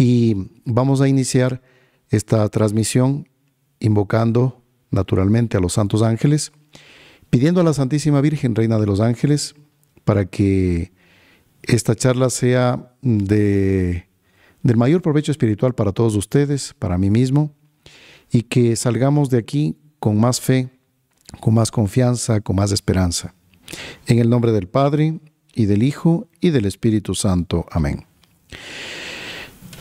Y vamos a iniciar esta transmisión invocando naturalmente a los santos ángeles, pidiendo a la Santísima Virgen, Reina de los Ángeles, para que esta charla sea de, del mayor provecho espiritual para todos ustedes, para mí mismo, y que salgamos de aquí con más fe, con más confianza, con más esperanza. En el nombre del Padre, y del Hijo, y del Espíritu Santo. Amén.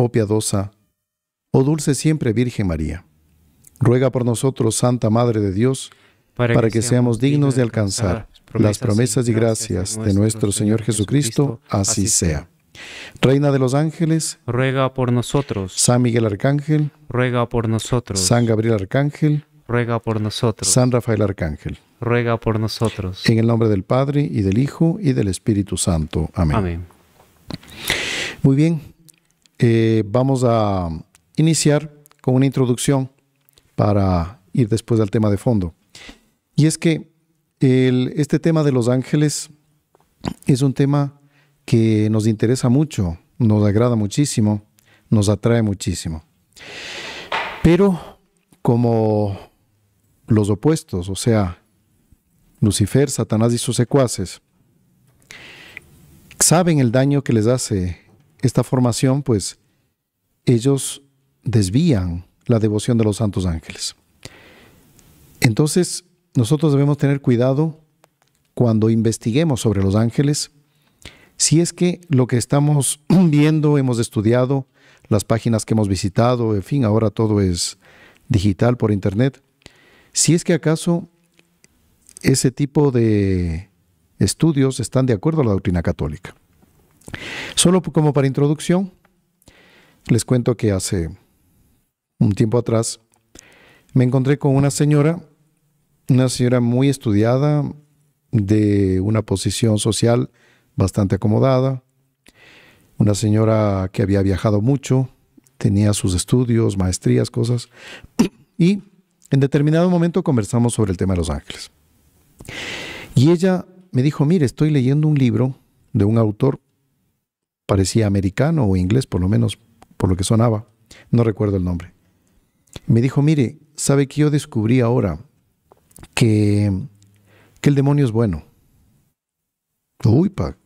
oh piadosa, oh dulce siempre Virgen María, ruega por nosotros, Santa Madre de Dios, para, que, seamos dignos de alcanzar las promesas y gracias de nuestro Señor Jesucristo, así sea. Reina de los ángeles, ruega por nosotros. San Miguel Arcángel, ruega por nosotros. San Gabriel Arcángel, ruega por nosotros. San Rafael Arcángel, ruega por nosotros. En el nombre del Padre, y del Hijo, y del Espíritu Santo. Amén. Muy bien, eh, vamos a iniciar con una introducción para ir después al tema de fondo. Y es que este tema de los ángeles es un tema que nos interesa mucho, nos agrada muchísimo, nos atrae muchísimo. Pero como los opuestos, o sea, Lucifer, Satanás y sus secuaces, saben el daño que les hace esta formación, pues ellos desvían la devoción de los santos ángeles. Entonces, nosotros debemos tener cuidado cuando investiguemos sobre los ángeles, si es que lo que estamos viendo, hemos estudiado, las páginas que hemos visitado, en fin, ahora todo es digital por internet, si es que acaso ese tipo de estudios están de acuerdo a la doctrina católica. Solo como para introducción, les cuento que hace un tiempo atrás me encontré con una señora, una señora muy estudiada, de una posición social bastante acomodada, una señora que había viajado mucho, tenía sus estudios, maestrías, cosas, y en determinado momento conversamos sobre el tema de los ángeles. Y ella me dijo, mire, estoy leyendo un libro de un autor parecía americano o inglés, por lo menos por lo que sonaba, no recuerdo el nombre. Me dijo, mire, ¿sabe que yo descubrí ahora que, que el demonio es bueno? Uy, pa,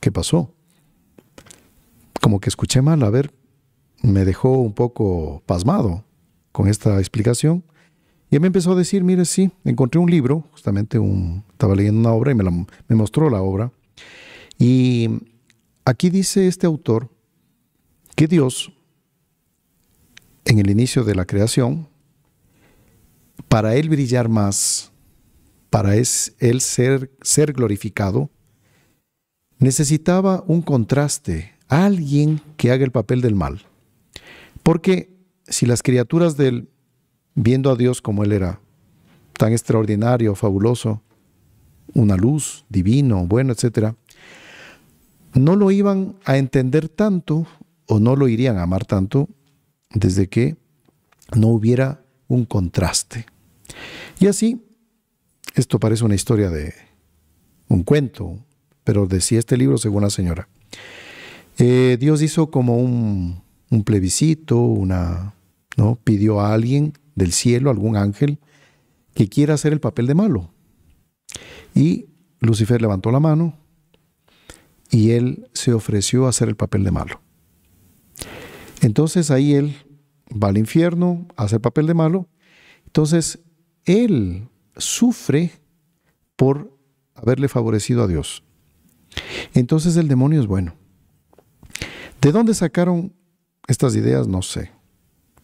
¿qué pasó? Como que escuché mal, a ver, me dejó un poco pasmado con esta explicación. Y me empezó a decir, mire, sí, encontré un libro, justamente un, estaba leyendo una obra y me, me mostró la obra. Y Aquí dice este autor que Dios, en el inicio de la creación, para Él brillar más, para Él ser, ser glorificado, necesitaba un contraste, alguien que haga el papel del mal. Porque si las criaturas del, viendo a Dios como Él era, tan extraordinario, fabuloso, una luz, divino, bueno, etcétera, no lo iban a entender tanto o no lo irían a amar tanto desde que no hubiera un contraste. Y así, esto parece una historia de un cuento, pero decía este libro según la señora. Eh, Dios hizo como un, un, plebiscito, una, ¿no? pidió a alguien del cielo, algún ángel, que quiera hacer el papel de malo. Y Lucifer levantó la mano, y él se ofreció a hacer el papel de malo. Entonces ahí él va al infierno, hace el papel de malo. Entonces él sufre por haberle favorecido a Dios. Entonces el demonio es bueno. ¿De dónde sacaron estas ideas? No sé.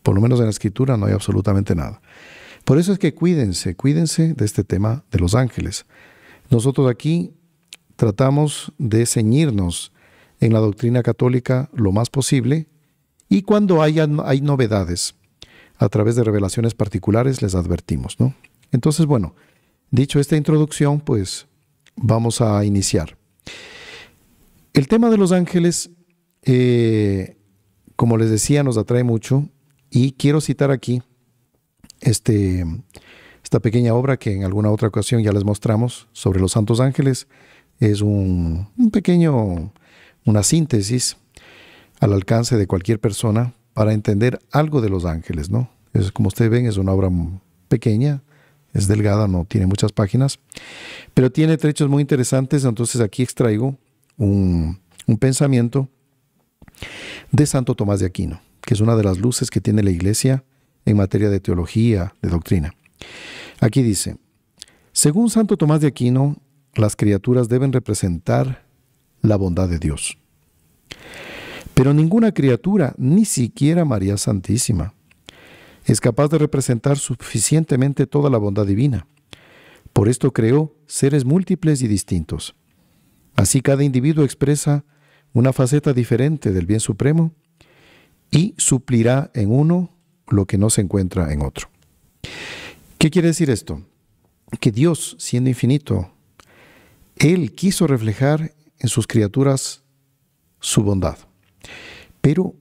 Por lo menos en la escritura no hay absolutamente nada. Por eso es que cuídense, cuídense de este tema de los ángeles. Nosotros aquí tratamos de ceñirnos en la doctrina católica lo más posible y cuando hay novedades a través de revelaciones particulares les advertimos, ¿no? Entonces, bueno, dicho esta introducción, pues vamos a iniciar. El tema de los ángeles, eh, como les decía, nos atrae mucho y quiero citar aquí este, esta pequeña obra que en alguna otra ocasión ya les mostramos sobre los santos ángeles, es un, pequeño, una síntesis al alcance de cualquier persona para entender algo de los ángeles, ¿no? Es, como ustedes ven, es una obra pequeña, es delgada, no tiene muchas páginas, pero tiene trechos muy interesantes, entonces aquí extraigo un, un pensamiento de Santo Tomás de Aquino, que es una de las luces que tiene la Iglesia en materia de teología, de doctrina. Aquí dice, según Santo Tomás de Aquino, las criaturas deben representar la bondad de Dios. Pero ninguna criatura, ni siquiera María Santísima, es capaz de representar suficientemente toda la bondad divina. Por esto creó seres múltiples y distintos. Así cada individuo expresa una faceta diferente del bien supremo y suplirá en uno lo que no se encuentra en otro. ¿Qué quiere decir esto? Que Dios, siendo infinito, él quiso reflejar en sus criaturas su bondad. Pero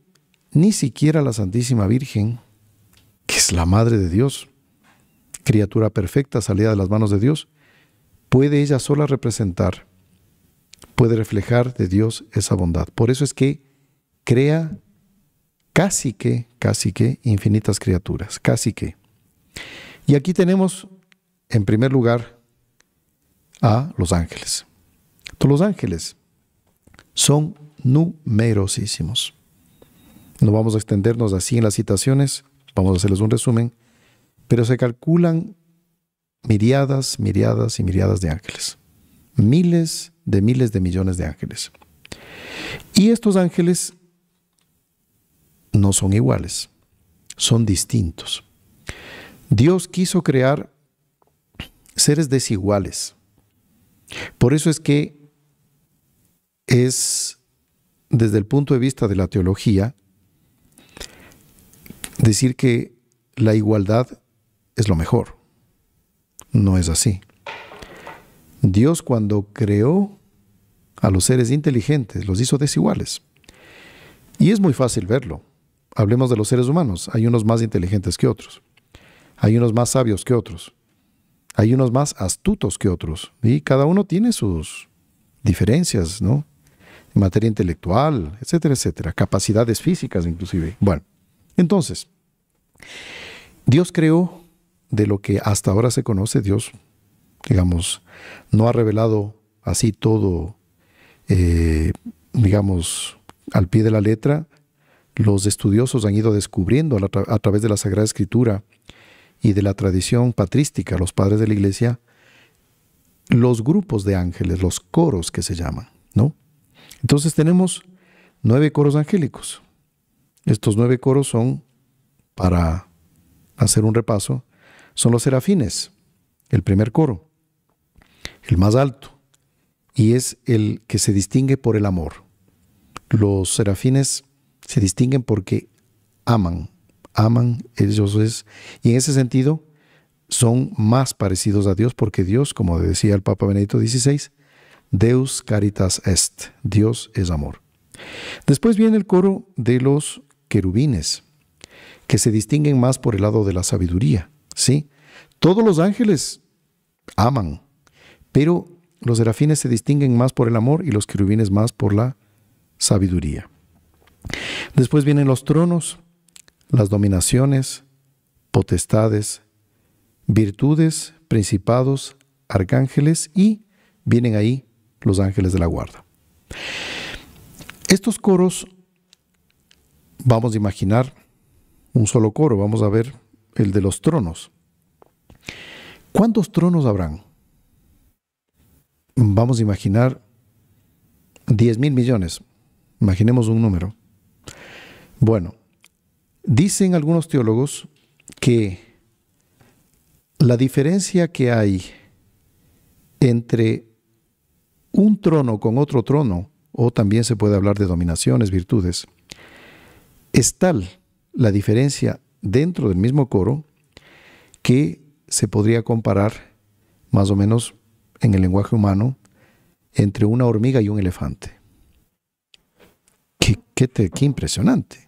ni siquiera la Santísima Virgen, que es la Madre de Dios, criatura perfecta salida de las manos de Dios, puede ella sola representar, puede reflejar de Dios esa bondad. Por eso es que crea casi que, casi que, infinitas criaturas, casi que. Y aquí tenemos, en primer lugar, a los ángeles. los ángeles son numerosísimos. No vamos a extendernos así en las citaciones, vamos a hacerles un resumen, pero se calculan miriadas, miriadas y miriadas de ángeles. Miles de miles de millones de ángeles. Y estos ángeles no son iguales, son distintos. Dios quiso crear seres desiguales, por eso es que es, desde el punto de vista de la teología, decir que la igualdad es lo mejor. No es así. Dios cuando creó a los seres inteligentes, los hizo desiguales. Y es muy fácil verlo. Hablemos de los seres humanos. Hay unos más inteligentes que otros. Hay unos más sabios que otros. Hay unos más astutos que otros y cada uno tiene sus diferencias, ¿no? En materia intelectual, etcétera, etcétera. Capacidades físicas inclusive. Bueno, entonces, Dios creó de lo que hasta ahora se conoce, Dios, digamos, no ha revelado así todo, eh, digamos, al pie de la letra. Los estudiosos han ido descubriendo a través de la Sagrada Escritura y de la tradición patrística, los padres de la iglesia, los grupos de ángeles, los coros que se llaman, ¿no? Entonces tenemos nueve coros angélicos. Estos nueve coros son, para hacer un repaso, son los serafines, el primer coro, el más alto, y es el que se distingue por el amor. Los serafines se distinguen porque aman, aman, ellos es, y en ese sentido son más parecidos a Dios porque Dios, como decía el Papa Benedicto XVI, Deus caritas est, Dios es amor. Después viene el coro de los querubines, que se distinguen más por el lado de la sabiduría, ¿sí? Todos los ángeles aman, pero los serafines se distinguen más por el amor y los querubines más por la sabiduría. Después vienen los tronos, las dominaciones, potestades, virtudes, principados, arcángeles y vienen ahí los ángeles de la guarda. Estos coros, vamos a imaginar un solo coro, vamos a ver el de los tronos. ¿Cuántos tronos habrán? Vamos a imaginar 10 mil millones. Imaginemos un número. Bueno, Dicen algunos teólogos que la diferencia que hay entre un trono con otro trono, o también se puede hablar de dominaciones, virtudes, es tal la diferencia dentro del mismo coro que se podría comparar más o menos en el lenguaje humano entre una hormiga y un elefante. Qué, qué impresionante.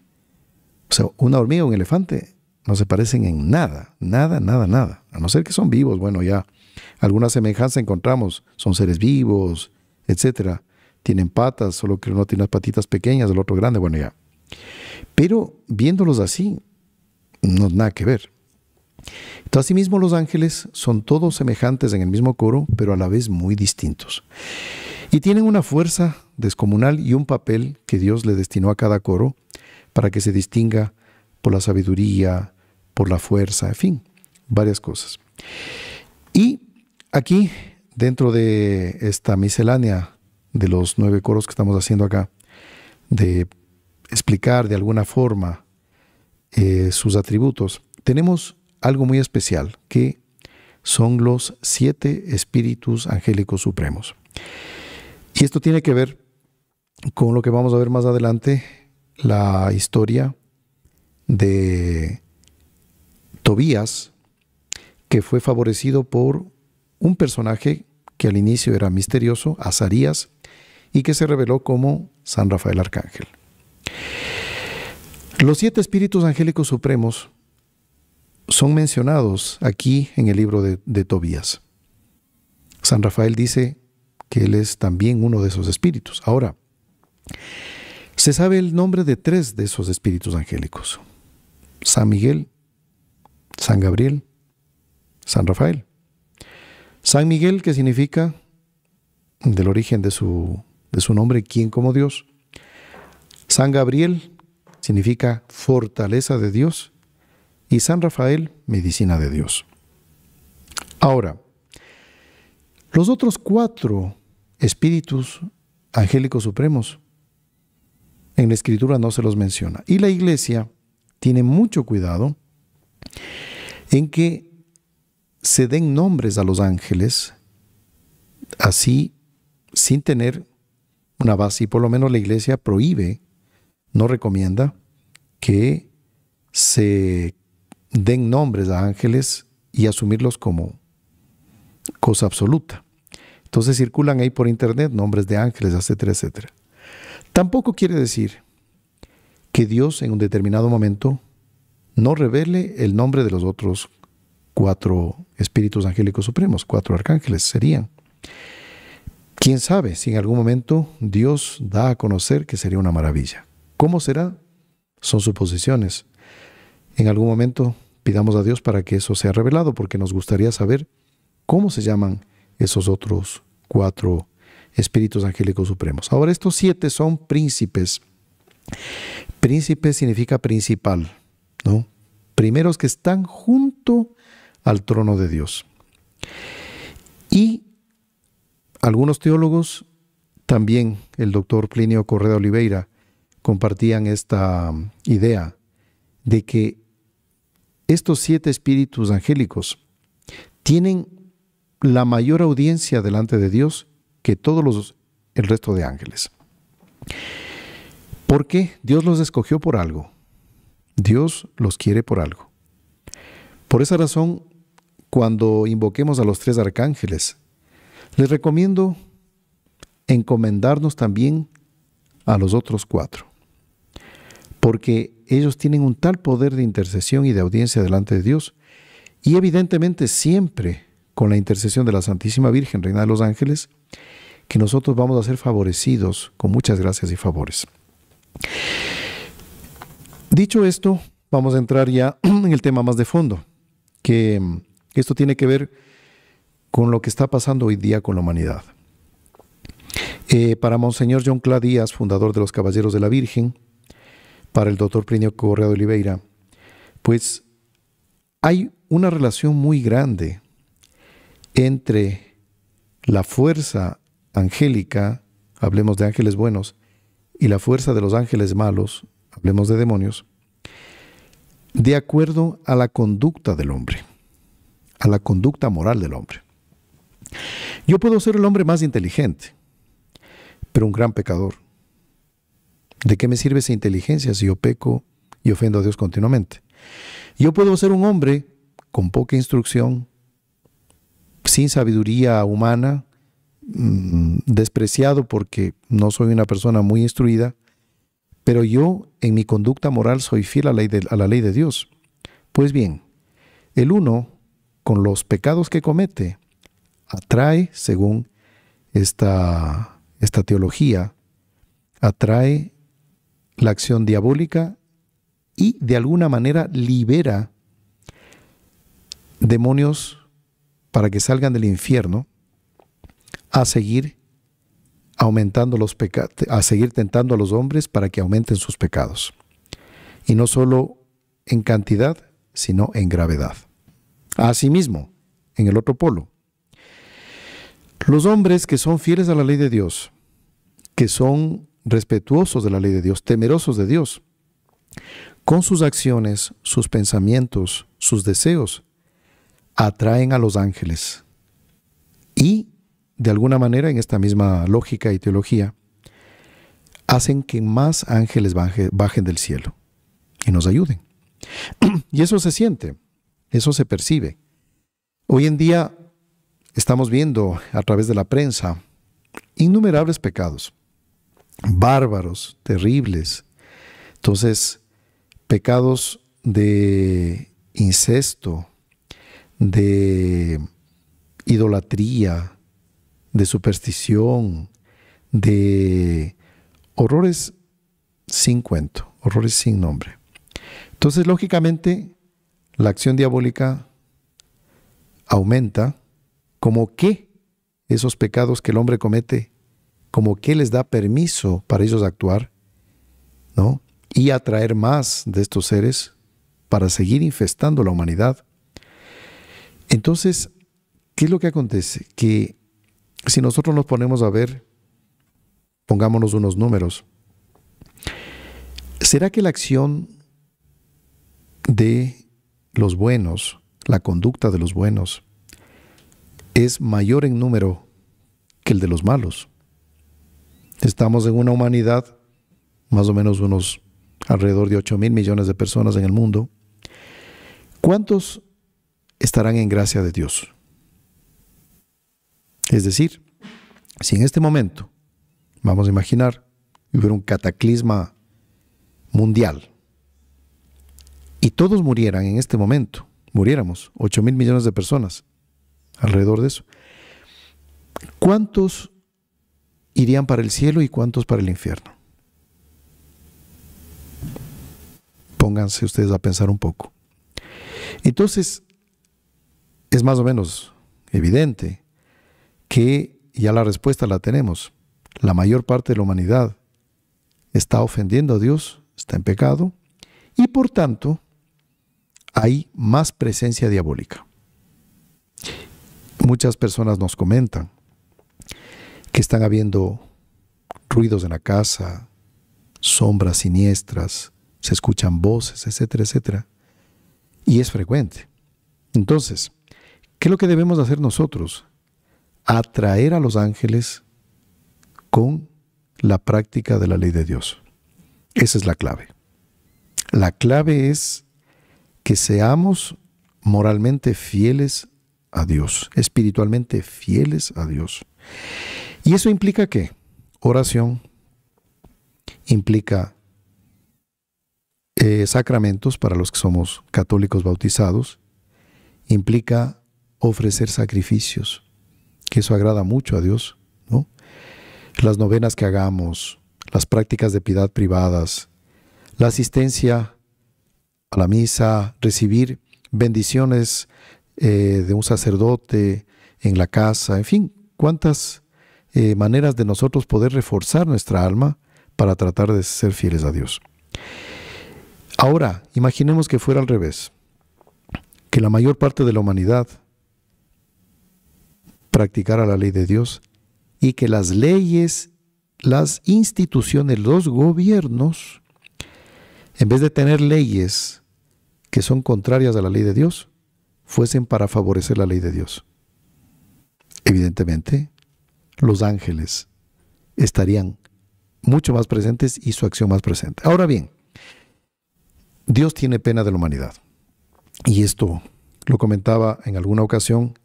O sea, una hormiga o un elefante no se parecen en nada, nada, nada, nada. A no ser que son vivos, bueno, ya alguna semejanza encontramos. Son seres vivos, etcétera. Tienen patas, solo que uno tiene las patitas pequeñas, el otro grande, bueno, ya. Pero viéndolos así, no nada que ver. Entonces, asimismo, los ángeles son todos semejantes en el mismo coro, pero a la vez muy distintos. Y tienen una fuerza descomunal y un papel que Dios le destinó a cada coro, para que se distinga por la sabiduría, por la fuerza, en fin, varias cosas. Y aquí, dentro de esta miscelánea de los nueve coros que estamos haciendo acá, de explicar de alguna forma eh, sus atributos, tenemos algo muy especial, que son los siete espíritus angélicos supremos. Y esto tiene que ver con lo que vamos a ver más adelante la historia de Tobías, que fue favorecido por un personaje que al inicio era misterioso, Azarías, y que se reveló como San Rafael Arcángel. Los siete espíritus angélicos supremos son mencionados aquí en el libro de, de Tobías. San Rafael dice que él es también uno de esos espíritus. Ahora, se sabe el nombre de tres de esos espíritus angélicos. San Miguel, San Gabriel, San Rafael. San Miguel, que significa, del origen de su, nombre, quién como Dios. San Gabriel significa fortaleza de Dios y San Rafael, medicina de Dios. Ahora, los otros cuatro espíritus angélicos supremos en la escritura no se los menciona. Y la iglesia tiene mucho cuidado en que se den nombres a los ángeles así sin tener una base. Y por lo menos la iglesia prohíbe, no recomienda que se den nombres a ángeles y asumirlos como cosa absoluta. Entonces circulan ahí por internet nombres de ángeles, etcétera, etcétera. Tampoco quiere decir que Dios en un determinado momento no revele el nombre de los otros cuatro espíritus angélicos supremos, cuatro arcángeles serían. Quién sabe si en algún momento Dios da a conocer que sería una maravilla. ¿Cómo será? Son suposiciones. En algún momento pidamos a Dios para que eso sea revelado, porque nos gustaría saber cómo se llaman esos otros cuatro espíritus angélicos supremos. Ahora estos siete son príncipes. Príncipe significa principal, ¿no? Primeros que están junto al trono de Dios. Y algunos teólogos, también el doctor Plinio Correa Oliveira, compartían esta idea de que estos siete espíritus angélicos tienen la mayor audiencia delante de Dios que todos los el resto de ángeles. ¿Por qué? Dios los escogió por algo. Dios los quiere por algo. Por esa razón, cuando invoquemos a los tres arcángeles, les recomiendo encomendarnos también a los otros cuatro, porque ellos tienen un tal poder de intercesión y de audiencia delante de Dios, y evidentemente siempre con la intercesión de la Santísima Virgen, Reina de los Ángeles, que nosotros vamos a ser favorecidos con muchas gracias y favores. Dicho esto, vamos a entrar ya en el tema más de fondo, que mm, esto tiene que ver con lo que está pasando hoy día con la humanidad. Eh, para Monseñor John Cla fundador de los Caballeros de la Virgen, para el doctor Plinio Correa de Oliveira, pues hay una relación muy grande entre la fuerza angélica, hablemos de ángeles buenos, y la fuerza de los ángeles malos, hablemos de demonios, de acuerdo a la conducta del hombre, a la conducta moral del hombre. Yo puedo ser el hombre más inteligente, pero un gran pecador. ¿De qué me sirve esa inteligencia si yo peco y ofendo a Dios continuamente? Yo puedo ser un hombre con poca instrucción, sin sabiduría humana, mm, despreciado porque no soy una persona muy instruida, pero yo en mi conducta moral soy fiel a la, ley de, la ley de Dios. Pues bien, el uno, con los pecados que comete, atrae, según esta, esta teología, atrae la acción diabólica y de alguna manera libera demonios para que salgan del infierno a seguir aumentando los pecados, a seguir tentando a los hombres para que aumenten sus pecados. Y no solo en cantidad, sino en gravedad. Asimismo, en el otro polo, los hombres que son fieles a la ley de Dios, que son respetuosos de la ley de Dios, temerosos de Dios, con sus acciones, sus pensamientos, sus deseos, atraen a los ángeles. Y, de alguna manera, en esta misma lógica y teología, hacen que más ángeles bajen del cielo y nos ayuden. Y eso se siente, eso se percibe. Hoy en día estamos viendo a través de la prensa innumerables pecados, bárbaros, terribles. Entonces, pecados de incesto, de idolatría, de superstición, de horrores sin cuento, horrores sin nombre. Entonces, lógicamente, la acción diabólica aumenta como que esos pecados que el hombre comete, como que les da permiso para ellos actuar, ¿no? Y atraer más de estos seres para seguir infestando la humanidad entonces, ¿qué es lo que acontece? Que si nosotros nos ponemos a ver, pongámonos unos números, ¿será que la acción de los buenos, la conducta de los buenos, es mayor en número que el de los malos? Estamos en una humanidad, más o menos unos alrededor de 8 mil millones de personas en el mundo. ¿Cuántos estarán en gracia de Dios. Es decir, si en este momento, vamos a imaginar, hubiera un cataclisma mundial y todos murieran en este momento, muriéramos 8 mil millones de personas alrededor de eso, ¿cuántos irían para el cielo y cuántos para el infierno? Pónganse ustedes a pensar un poco. Entonces, es más o menos evidente que ya la respuesta la tenemos. La mayor parte de la humanidad está ofendiendo a Dios, está en pecado, y por tanto hay más presencia diabólica. Muchas personas nos comentan que están habiendo ruidos en la casa, sombras siniestras, se escuchan voces, etcétera, etcétera. Y es frecuente. Entonces, ¿Qué es lo que debemos hacer nosotros? Atraer a los ángeles con la práctica de la ley de Dios. Esa es la clave. La clave es que seamos moralmente fieles a Dios, espiritualmente fieles a Dios. ¿Y eso implica qué? Oración, implica eh, sacramentos para los que somos católicos bautizados, implica ofrecer sacrificios, que eso agrada mucho a Dios, ¿no? Las novenas que hagamos, las prácticas de piedad privadas, la asistencia a la misa, recibir bendiciones eh, de un sacerdote en la casa, en fin, cuántas eh, maneras de nosotros poder reforzar nuestra alma para tratar de ser fieles a Dios. Ahora, imaginemos que fuera al revés, que la mayor parte de la humanidad practicar a la ley de Dios y que las leyes, las instituciones, los gobiernos, en vez de tener leyes que son contrarias a la ley de Dios, fuesen para favorecer la ley de Dios. Evidentemente, los ángeles estarían mucho más presentes y su acción más presente. Ahora bien, Dios tiene pena de la humanidad. Y esto lo comentaba en alguna ocasión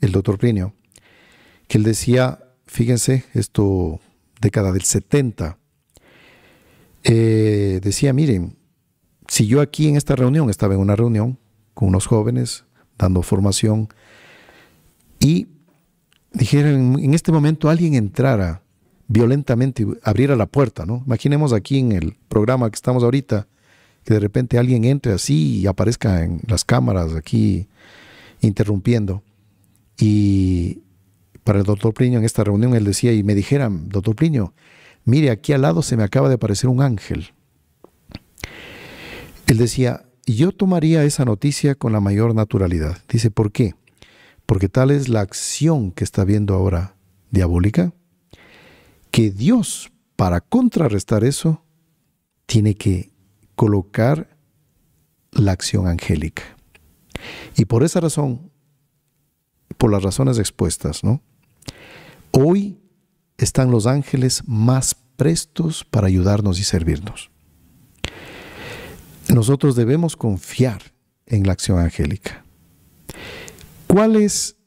el doctor Plinio que él decía, fíjense, esto década del 70, eh, decía, miren, si yo aquí en esta reunión, estaba en una reunión con unos jóvenes dando formación, y dijeron, en este momento alguien entrara violentamente y abriera la puerta, ¿no? Imaginemos aquí en el programa que estamos ahorita, que de repente alguien entre así y aparezca en las cámaras aquí interrumpiendo. Y, para el doctor Plinio en esta reunión, él decía, y me dijeran, doctor Plinio, mire, aquí al lado se me acaba de aparecer un ángel. Él decía, yo tomaría esa noticia con la mayor naturalidad. Dice, ¿por qué? Porque tal es la acción que está viendo ahora diabólica, que Dios, para contrarrestar eso, tiene que colocar la acción angélica. Y por esa razón, por las razones expuestas, ¿no? Hoy están los ángeles más prestos para ayudarnos y servirnos. Nosotros debemos confiar en la acción angélica. ¿Cuál es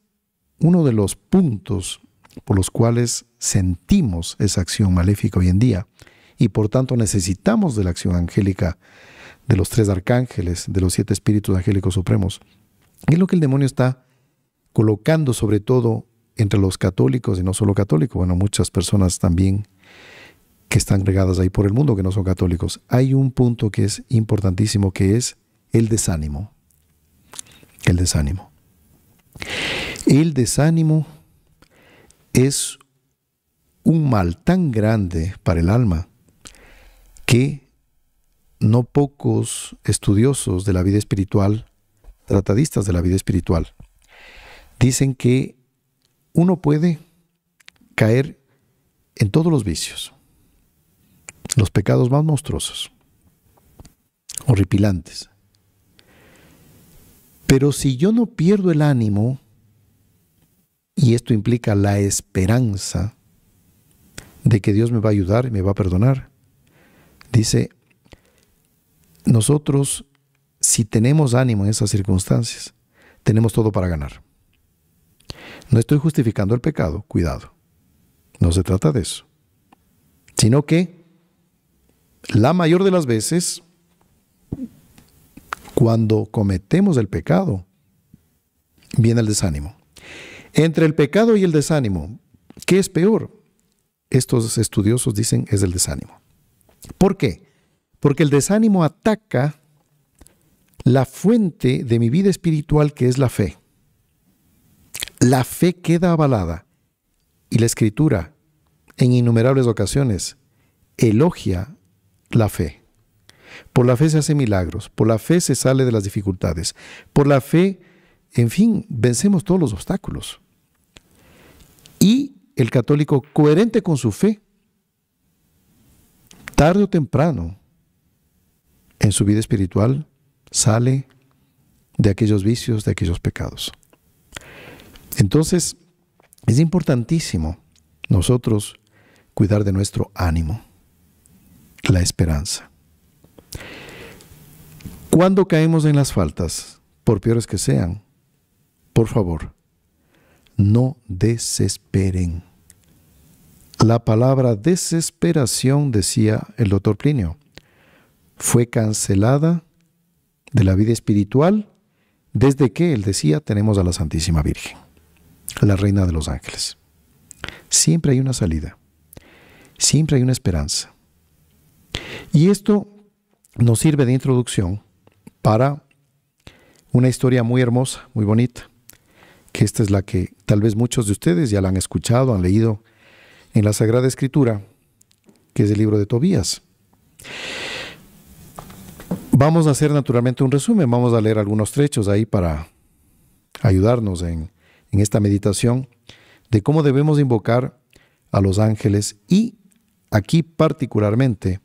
uno de los puntos por los cuales sentimos esa acción maléfica hoy en día y por tanto necesitamos de la acción angélica de los tres arcángeles, de los siete espíritus angélicos supremos? Es lo que el demonio está colocando sobre todo entre los católicos y no solo católicos, bueno, muchas personas también que están regadas ahí por el mundo que no son católicos, hay un punto que es importantísimo que es el desánimo. El desánimo. El desánimo es un mal tan grande para el alma que no pocos estudiosos de la vida espiritual, tratadistas de la vida espiritual, dicen que uno puede caer en todos los vicios, los pecados más monstruosos, horripilantes. Pero si yo no pierdo el ánimo, y esto implica la esperanza de que Dios me va a ayudar y me va a perdonar, dice, nosotros, si tenemos ánimo en esas circunstancias, tenemos todo para ganar. No estoy justificando el pecado, cuidado. No se trata de eso. Sino que la mayor de las veces, cuando cometemos el pecado, viene el desánimo. Entre el pecado y el desánimo, ¿qué es peor? Estos estudiosos dicen es el desánimo. ¿Por qué? Porque el desánimo ataca la fuente de mi vida espiritual que es la fe. La fe queda avalada y la escritura en innumerables ocasiones elogia la fe. Por la fe se hace milagros, por la fe se sale de las dificultades, por la fe, en fin, vencemos todos los obstáculos. Y el católico coherente con su fe, tarde o temprano, en su vida espiritual, sale de aquellos vicios, de aquellos pecados. Entonces, es importantísimo nosotros cuidar de nuestro ánimo, la esperanza. Cuando caemos en las faltas, por peores que sean, por favor, no desesperen. La palabra desesperación, decía el doctor Plinio, fue cancelada de la vida espiritual desde que él decía tenemos a la Santísima Virgen la reina de los ángeles. Siempre hay una salida, siempre hay una esperanza. Y esto nos sirve de introducción para una historia muy hermosa, muy bonita, que esta es la que tal vez muchos de ustedes ya la han escuchado, han leído en la Sagrada Escritura, que es el libro de Tobías. Vamos a hacer naturalmente un resumen, vamos a leer algunos trechos ahí para ayudarnos en en esta meditación de cómo debemos invocar a los ángeles y aquí particularmente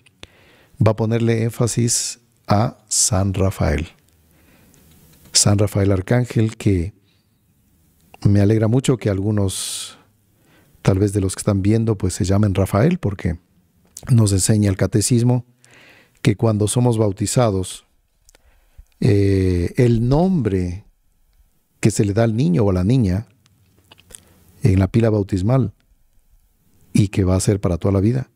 va a ponerle énfasis a San Rafael. San Rafael Arcángel que me alegra mucho que algunos, tal vez de los que están viendo, pues se llamen Rafael porque nos enseña el catecismo que cuando somos bautizados, eh, el nombre que se le da al niño o a la niña en la pila bautismal y que va a ser para toda la vida.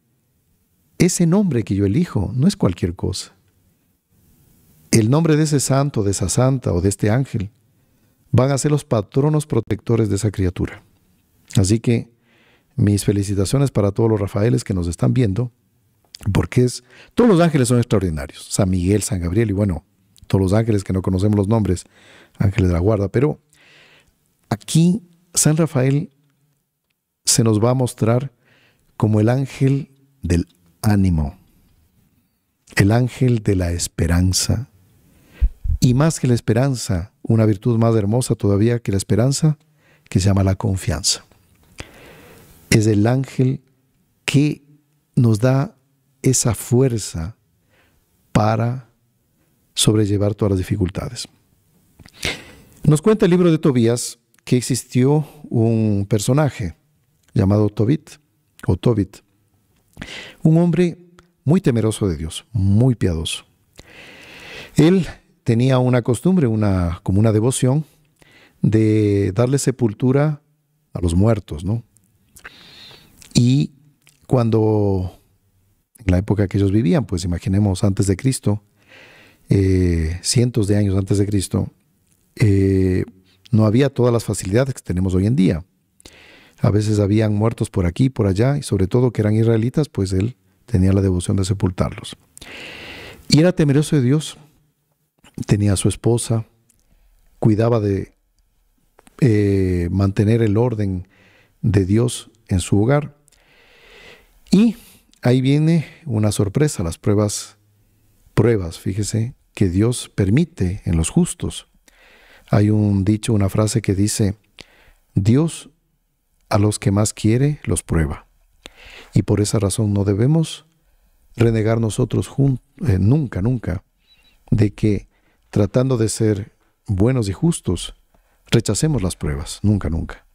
Ese nombre que yo elijo no es cualquier cosa. El nombre de ese santo, de esa santa o de este ángel van a ser los patronos protectores de esa criatura. Así que mis felicitaciones para todos los Rafaeles que nos están viendo, porque es, todos los ángeles son extraordinarios, San Miguel, San Gabriel y bueno, todos los ángeles que no conocemos los nombres, Ángel de la guarda, pero aquí San Rafael se nos va a mostrar como el ángel del ánimo, el ángel de la esperanza. Y más que la esperanza, una virtud más hermosa todavía que la esperanza, que se llama la confianza. Es el ángel que nos da esa fuerza para sobrellevar todas las dificultades. Nos cuenta el libro de Tobías que existió un personaje llamado Tobit o Tobit, un hombre muy temeroso de Dios, muy piadoso. Él tenía una costumbre, una, como una devoción, de darle sepultura a los muertos, ¿no? Y cuando, en la época que ellos vivían, pues imaginemos antes de Cristo, eh, cientos de años antes de Cristo, eh, no había todas las facilidades que tenemos hoy en día. A veces habían muertos por aquí, por allá, y sobre todo que eran israelitas, pues él tenía la devoción de sepultarlos. Y era temeroso de Dios. Tenía a su esposa, cuidaba de eh, mantener el orden de Dios en su hogar. Y ahí viene una sorpresa, las pruebas, pruebas, fíjese, que Dios permite en los justos. Hay un dicho, una frase que dice, Dios a los que más quiere los prueba. Y por esa razón no debemos renegar nosotros eh, nunca, nunca, de que tratando de ser buenos y justos, rechacemos las pruebas, nunca, nunca.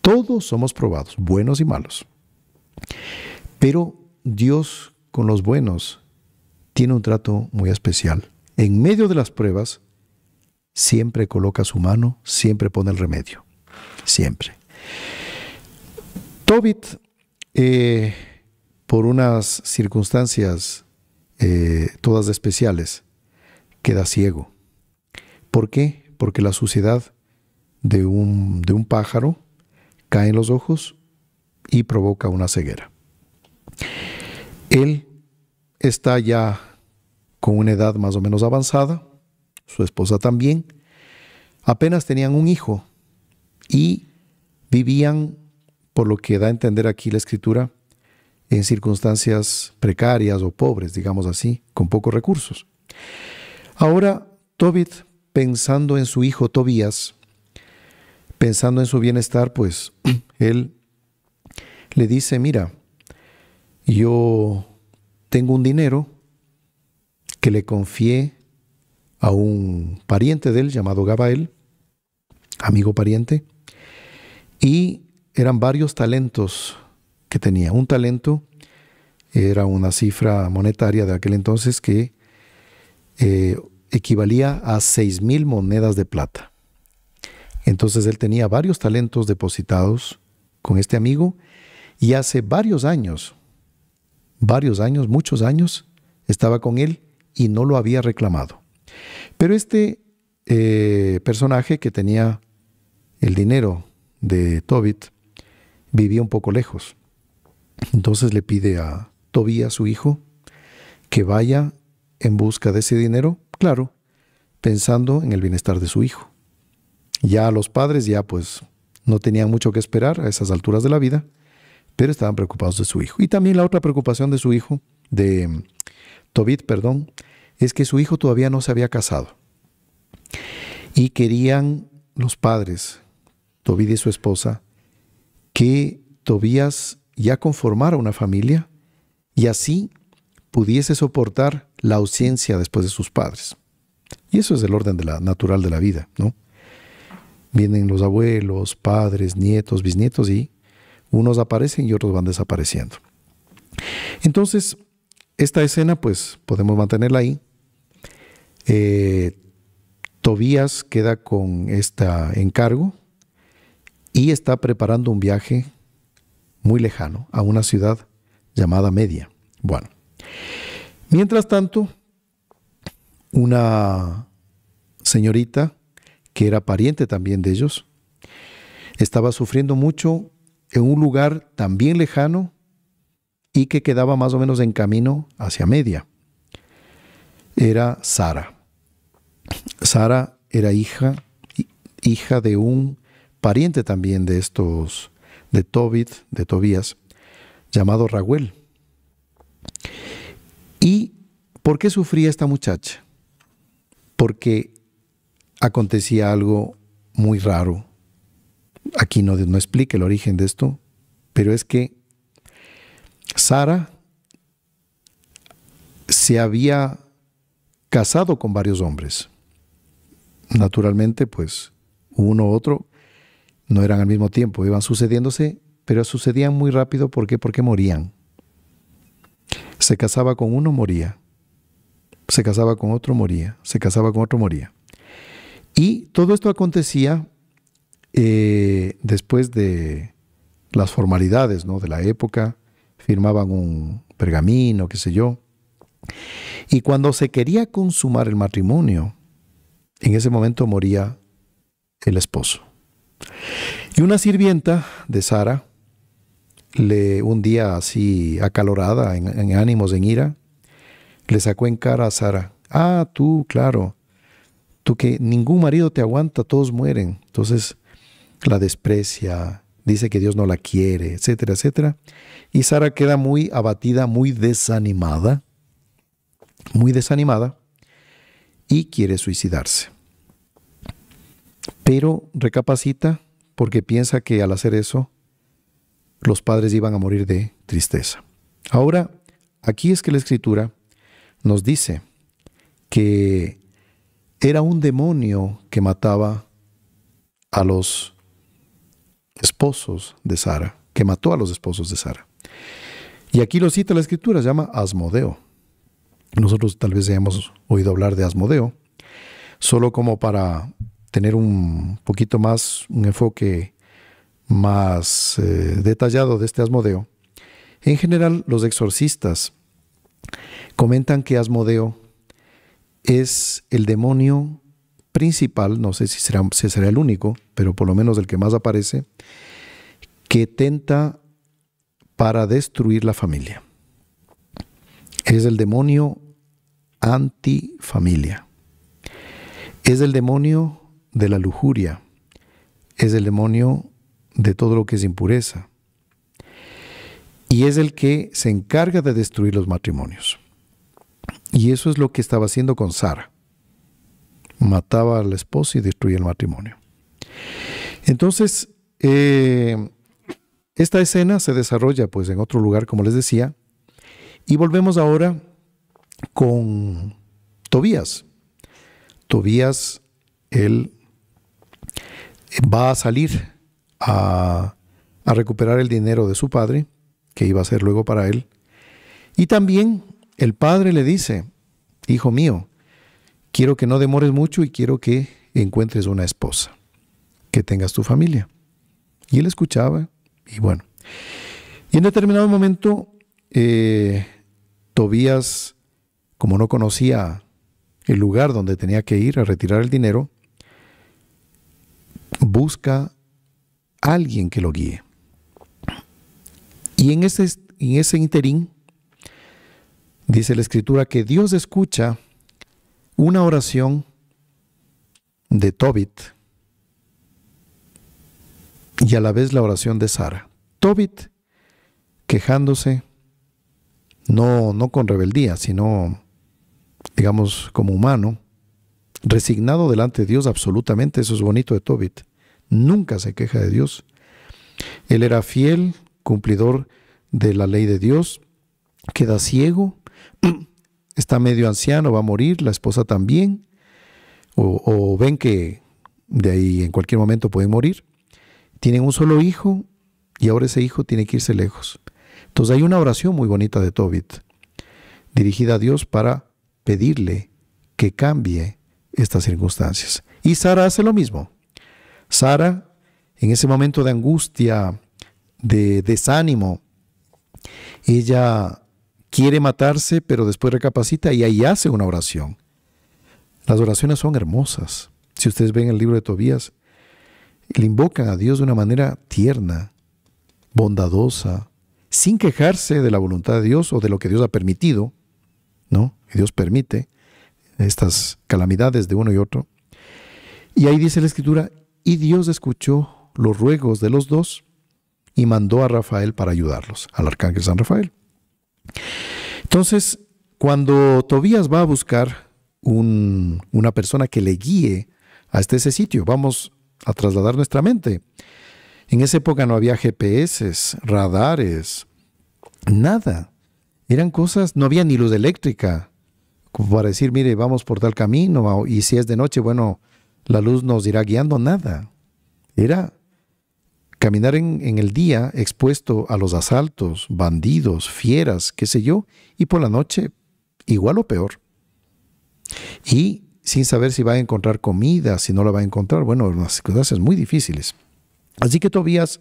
Todos somos probados, buenos y malos. Pero Dios con los buenos tiene un trato muy especial. En medio de las pruebas, siempre coloca su mano, siempre pone el remedio, siempre. Tobit, eh, por unas circunstancias eh, todas especiales, queda ciego. ¿Por qué? Porque la suciedad de un pájaro cae en los ojos y provoca una ceguera. Él está ya con una edad más o menos avanzada, su esposa también, apenas tenían un hijo y vivían, por lo que da a entender aquí la escritura, en circunstancias precarias o pobres, digamos así, con pocos recursos. Ahora, Tobit, pensando en su hijo Tobías, pensando en su bienestar, pues él le dice, mira, yo tengo un dinero que le confié a un pariente de él llamado Gabael, amigo pariente, y eran varios talentos que tenía. Un talento era una cifra monetaria de aquel entonces que eh, equivalía a seis mil monedas de plata. Entonces él tenía varios talentos depositados con este amigo y hace varios años, varios años, muchos años, estaba con él y no lo había reclamado. Pero este eh, personaje que tenía el dinero de Tobit vivía un poco lejos. Entonces le pide a Tobía, su hijo, que vaya en busca de ese dinero, claro, pensando en el bienestar de su hijo. Ya los padres ya pues no tenían mucho que esperar a esas alturas de la vida, pero estaban preocupados de su hijo. Y también la otra preocupación de su hijo, de mm, Tobit, perdón, es que su hijo todavía no se había casado. Y querían los padres, Tobías y su esposa, que Tobías ya conformara una familia y así pudiese soportar la ausencia después de sus padres. Y eso es el orden de la, natural de la vida, ¿no? Vienen los abuelos, padres, nietos, bisnietos y unos aparecen y otros van desapareciendo. Entonces, esta escena pues podemos mantenerla ahí eh, Tobías queda con este encargo y está preparando un viaje muy lejano a una ciudad llamada Media. Bueno, mientras tanto, una señorita que era pariente también de ellos, estaba sufriendo mucho en un lugar también lejano y que quedaba más o menos en camino hacia Media. Era Sara. Sara era hija, hija de un pariente también de estos, de Tobit, de Tobías, llamado Raguel. ¿Y por qué sufría esta muchacha? Porque acontecía algo muy raro. Aquí no, no explica el origen de esto, pero es que Sara se había casado con varios hombres naturalmente, pues uno u otro no eran al mismo tiempo, iban sucediéndose, pero sucedían muy rápido. ¿Por qué? Porque morían. Se casaba con uno, moría. Se casaba con otro, moría. Se casaba con otro, moría. Y todo esto acontecía eh, después de las formalidades ¿no? de la época. Firmaban un pergamino, qué sé yo. Y cuando se quería consumar el matrimonio, en ese momento moría el esposo. Y una sirvienta de Sara, le, un día así acalorada, en, en, ánimos, en ira, le sacó en cara a Sara, ah, tú, claro, tú que ningún marido te aguanta, todos mueren. Entonces la desprecia, dice que Dios no la quiere, etcétera, etcétera. Y Sara queda muy abatida, muy desanimada, muy desanimada y quiere suicidarse. Pero recapacita porque piensa que al hacer eso, los padres iban a morir de tristeza. Ahora, aquí es que la escritura nos dice que era un demonio que mataba a los esposos de Sara, que mató a los esposos de Sara. Y aquí lo cita la escritura, se llama Asmodeo. Nosotros tal vez hayamos oído hablar de Asmodeo, solo como para tener un poquito más, un enfoque más eh, detallado de este Asmodeo. En general, los exorcistas comentan que Asmodeo es el demonio principal, no sé si será el único, pero por lo menos el que más aparece, que tenta para destruir la familia. Es el demonio antifamilia. Es el demonio de la lujuria. Es el demonio de todo lo que es impureza. Y es el que se encarga de destruir los matrimonios. Y eso es lo que estaba haciendo con Sara. Mataba a la esposa y destruía el matrimonio. Entonces, eh, esta escena se desarrolla pues en otro lugar, como les decía, y volvemos ahora con Tobías. Tobías, él va a salir a, recuperar el dinero de su padre, que iba a ser luego para él. Y también el padre le dice, hijo mío, quiero que no demores mucho y quiero que encuentres una esposa, que tengas tu familia. Y él escuchaba y bueno. Y en determinado momento eh, Tobías, como no conocía el lugar donde tenía que ir a retirar el dinero, busca a alguien que lo guíe. Y en ese, en ese interín, dice la escritura que Dios escucha una oración de Tobit y a la vez la oración de Sara. Tobit quejándose no, no con rebeldía, sino, digamos, como humano, resignado delante de Dios absolutamente, eso es bonito de Tobit, nunca se queja de Dios. Él era fiel, cumplidor de la ley de Dios, queda ciego, está medio anciano, va a morir, la esposa también, o, ven que de ahí en cualquier momento puede morir. Tienen un solo hijo y ahora ese hijo tiene que irse lejos. Entonces hay una oración muy bonita de Tobit, dirigida a Dios para pedirle que cambie estas circunstancias. Y Sara hace lo mismo. Sara, en ese momento de angustia, de desánimo, ella quiere matarse, pero después recapacita y ahí hace una oración. Las oraciones son hermosas. Si ustedes ven el libro de Tobías, le invocan a Dios de una manera tierna, bondadosa, sin quejarse de la voluntad de Dios o de lo que Dios ha permitido, ¿no? Y Dios permite estas calamidades de uno y otro. Y ahí dice la escritura, y Dios escuchó los ruegos de los dos y mandó a Rafael para ayudarlos, al arcángel San Rafael. Entonces, cuando Tobías va a buscar una persona que le guíe hasta ese sitio, vamos a trasladar nuestra mente en esa época no había GPS, radares, nada. Eran cosas, no había ni luz eléctrica, como para decir, mire, vamos por tal camino, y si es de noche, bueno, la luz nos irá guiando, nada. Era caminar en, el día expuesto a los asaltos, bandidos, fieras, qué sé yo, y por la noche igual o peor. Y sin saber si va a encontrar comida, si no la va a encontrar, bueno, unas cosas muy difíciles. Así que Tobías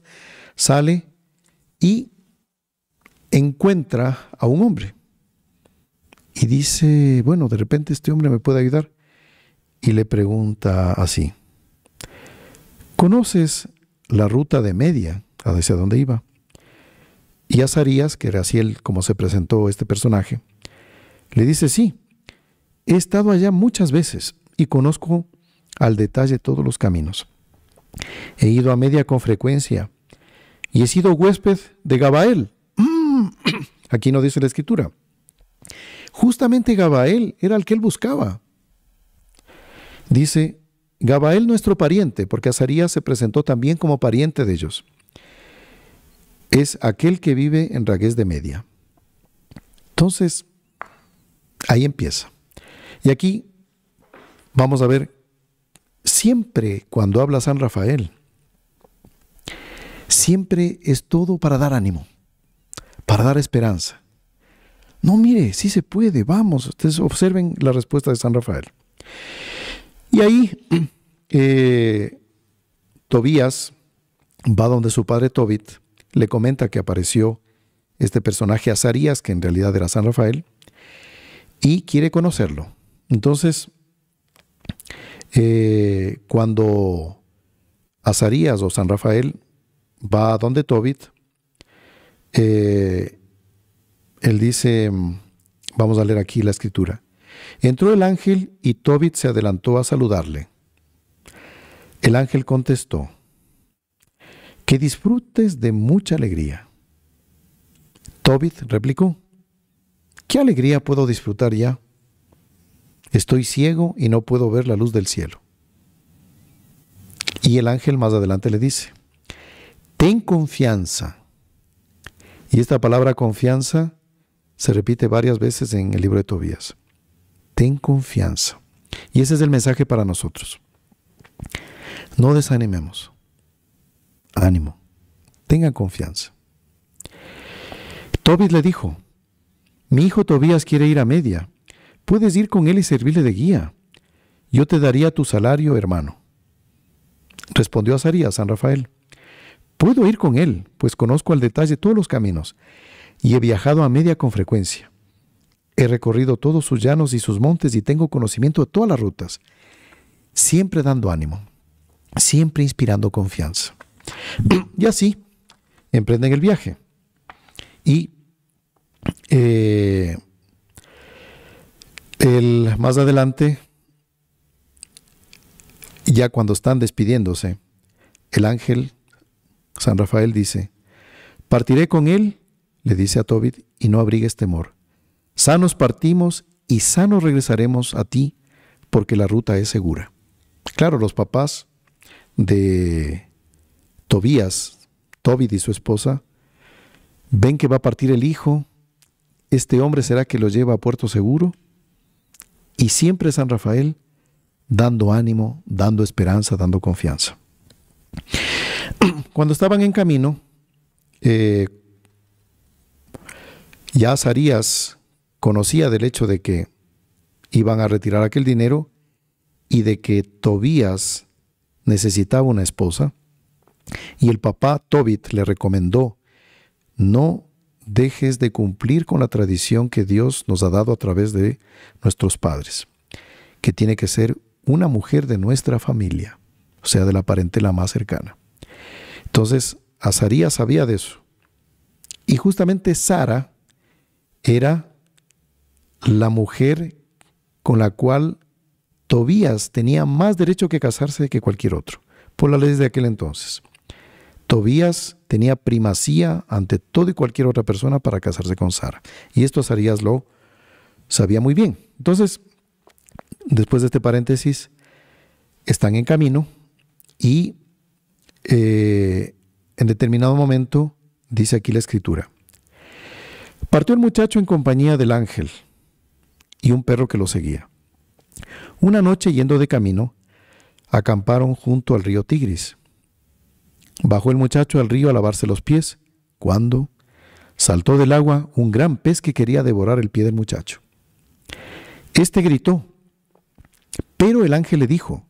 sale y encuentra a un hombre. Y dice, bueno, de repente este hombre me puede ayudar. Y le pregunta así, ¿conoces la ruta de media hacia dónde iba? Y Azarías, que era así él como se presentó este personaje, le dice, sí, he estado allá muchas veces y conozco al detalle todos los caminos. He ido a media con frecuencia y he sido huésped de Gabael. Mm. Aquí no dice la escritura. Justamente Gabael era el que él buscaba. Dice, Gabael nuestro pariente, porque Azarías se presentó también como pariente de ellos. Es aquel que vive en Ragués de Media. Entonces, ahí empieza. Y aquí vamos a ver Siempre cuando habla San Rafael, siempre es todo para dar ánimo, para dar esperanza. No, mire, sí se puede, vamos. Ustedes observen la respuesta de San Rafael. Y ahí eh, Tobías va donde su padre Tobit, le comenta que apareció este personaje Azarías, que en realidad era San Rafael, y quiere conocerlo. Entonces eh, cuando Azarías o San Rafael va a donde Tobit, eh, él dice, vamos a leer aquí la escritura. Entró el ángel y Tobit se adelantó a saludarle. El ángel contestó, que disfrutes de mucha alegría. Tobit replicó, ¿qué alegría puedo disfrutar ya? Estoy ciego y no puedo ver la luz del cielo. Y el ángel más adelante le dice, ten confianza. Y esta palabra confianza se repite varias veces en el libro de Tobías. Ten confianza. Y ese es el mensaje para nosotros. No desanimemos. Ánimo. Tengan confianza. Tobías le dijo, mi hijo Tobías quiere ir a media puedes ir con él y servirle de guía. Yo te daría tu salario, hermano. Respondió Azarías a San Rafael. Puedo ir con él, pues conozco al detalle todos los caminos, y he viajado a media con frecuencia. He recorrido todos sus llanos y sus montes y tengo conocimiento de todas las rutas, siempre dando ánimo, siempre inspirando confianza. Y así emprenden el viaje. Y eh, el, más adelante, ya cuando están despidiéndose, el ángel San Rafael dice, partiré con él, le dice a Tobit, y no abrigues temor. Sanos partimos y sanos regresaremos a ti, porque la ruta es segura. Claro, los papás de Tobías, Tobit y su esposa, ven que va a partir el hijo, este hombre será que lo lleva a puerto seguro, y siempre San Rafael dando ánimo, dando esperanza, dando confianza. Cuando estaban en camino, eh, ya Sarías conocía del hecho de que iban a retirar aquel dinero y de que Tobías necesitaba una esposa. Y el papá Tobit le recomendó no dejes de cumplir con la tradición que Dios nos ha dado a través de nuestros padres, que tiene que ser una mujer de nuestra familia, o sea, de la parentela más cercana. Entonces, Azarías sabía de eso. Y justamente Sara era la mujer con la cual Tobías tenía más derecho que casarse que cualquier otro, por la ley de aquel entonces. Tobías tenía primacía ante todo y cualquier otra persona para casarse con Sara. Y esto Sarías lo sabía muy bien. Entonces, después de este paréntesis, están en camino y eh, en determinado momento, dice aquí la escritura, partió el muchacho en compañía del ángel y un perro que lo seguía. Una noche yendo de camino, acamparon junto al río Tigris. Bajó el muchacho al río a lavarse los pies, cuando saltó del agua un gran pez que quería devorar el pie del muchacho. Este gritó, pero el ángel le dijo,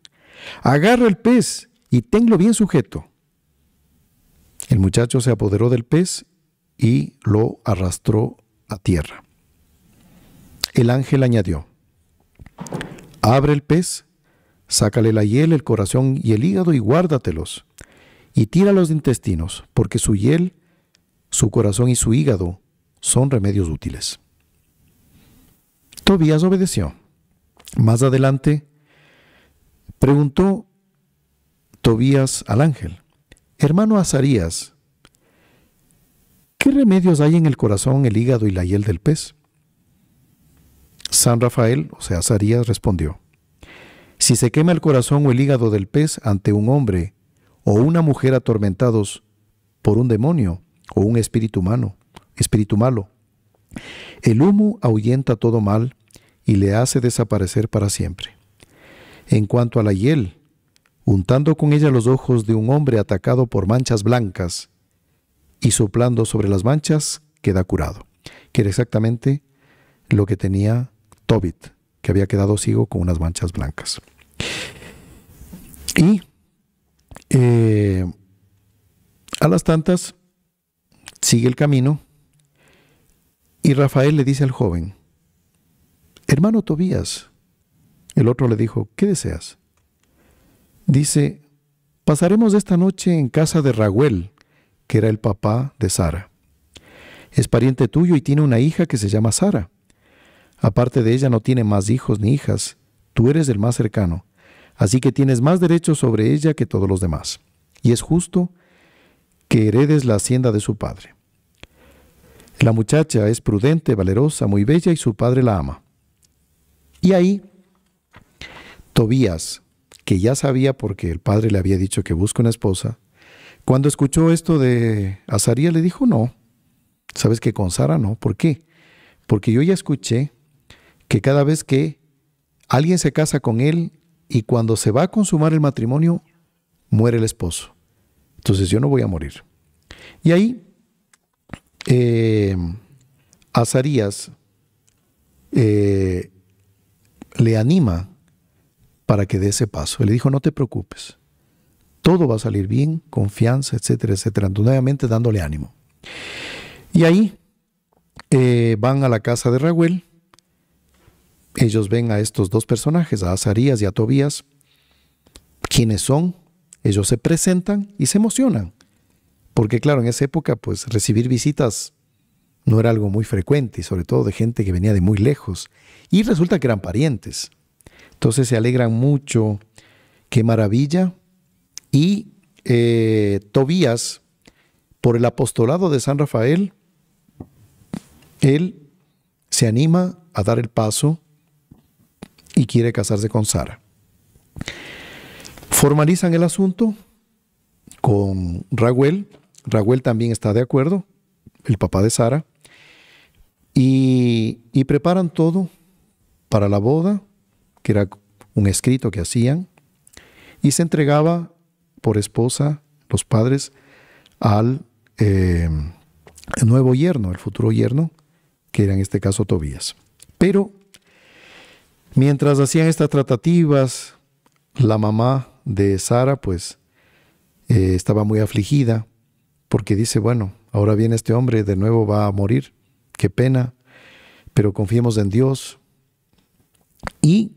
agarra el pez y tenlo bien sujeto. El muchacho se apoderó del pez y lo arrastró a tierra. El ángel añadió, abre el pez, sácale la hiel, el corazón y el hígado y guárdatelos y tira los intestinos, porque su hiel, su corazón y su hígado son remedios útiles. Tobías obedeció. Más adelante, preguntó Tobías al ángel, hermano Azarías, ¿qué remedios hay en el corazón, el hígado y la hiel del pez? San Rafael, o sea, Azarías respondió, si se quema el corazón o el hígado del pez ante un hombre o una mujer atormentados por un demonio o un espíritu humano, espíritu malo. El humo ahuyenta todo mal y le hace desaparecer para siempre. En cuanto a la hiel, untando con ella los ojos de un hombre atacado por manchas blancas y soplando sobre las manchas, queda curado. Que era exactamente lo que tenía Tobit, que había quedado ciego con unas manchas blancas. Y eh, a las tantas, sigue el camino y Rafael le dice al joven, hermano Tobías, el otro le dijo, ¿qué deseas? Dice, pasaremos esta noche en casa de Raguel, que era el papá de Sara. Es pariente tuyo y tiene una hija que se llama Sara. Aparte de ella no tiene más hijos ni hijas, tú eres el más cercano. Así que tienes más derechos sobre ella que todos los demás. Y es justo que heredes la hacienda de su padre. La muchacha es prudente, valerosa, muy bella y su padre la ama. Y ahí, Tobías, que ya sabía porque el padre le había dicho que busca una esposa, cuando escuchó esto de Azaría le dijo, no, sabes que con Sara no, ¿por qué? Porque yo ya escuché que cada vez que alguien se casa con él, y cuando se va a consumar el matrimonio, muere el esposo. Entonces yo no voy a morir. Y ahí, eh, Azarías eh, le anima para que dé ese paso. Le dijo, no te preocupes, todo va a salir bien, confianza, etcétera, etcétera. nuevamente dándole ánimo. Y ahí eh, van a la casa de Raúl ellos ven a estos dos personajes, a Azarías y a Tobías, quiénes son, ellos se presentan y se emocionan. Porque claro, en esa época, pues recibir visitas no era algo muy frecuente, y sobre todo de gente que venía de muy lejos. Y resulta que eran parientes. Entonces se alegran mucho, qué maravilla. Y eh, Tobías, por el apostolado de San Rafael, él se anima a dar el paso y quiere casarse con Sara. Formalizan el asunto con Raguel. Raguel también está de acuerdo, el papá de Sara. Y, preparan todo para la boda, que era un escrito que hacían, y se entregaba por esposa los padres al eh, nuevo yerno, el futuro yerno, que era en este caso Tobías. Pero Mientras hacían estas tratativas, la mamá de Sara pues eh, estaba muy afligida porque dice, bueno, ahora viene este hombre, de nuevo va a morir, qué pena, pero confiemos en Dios. Y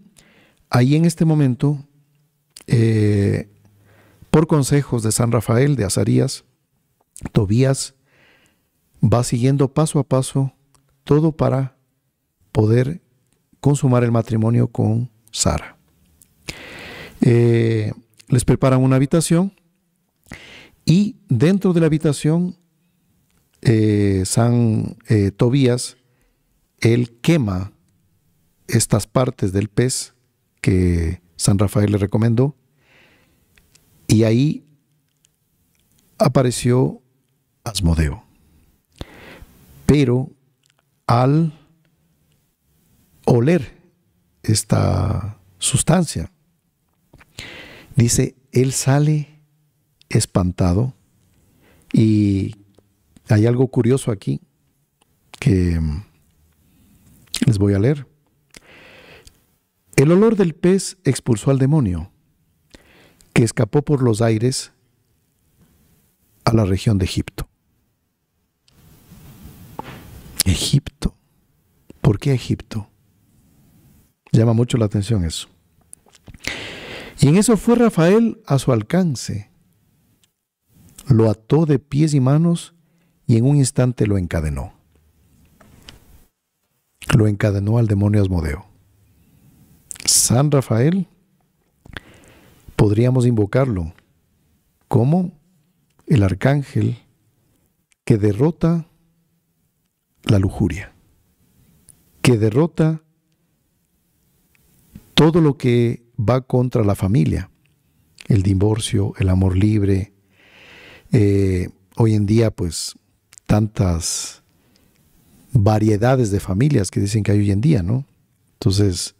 ahí en este momento, eh, por consejos de San Rafael, de Azarías, Tobías va siguiendo paso a paso todo para poder consumar el matrimonio con Sara. Eh, les preparan una habitación y dentro de la habitación eh, San eh, Tobías, él quema estas partes del pez que San Rafael le recomendó y ahí apareció Asmodeo. Pero al oler esta sustancia. Dice, él sale espantado y hay algo curioso aquí que les voy a leer. El olor del pez expulsó al demonio, que escapó por los aires a la región de Egipto. Egipto. ¿Por qué Egipto? Llama mucho la atención eso. Y en eso fue Rafael a su alcance. Lo ató de pies y manos y en un instante lo encadenó. Lo encadenó al demonio Asmodeo. San Rafael, podríamos invocarlo como el arcángel que derrota la lujuria, que derrota todo lo que va contra la familia, el divorcio, el amor libre. Eh, hoy en día, pues, tantas variedades de familias que dicen que hay hoy en día, ¿no? Entonces,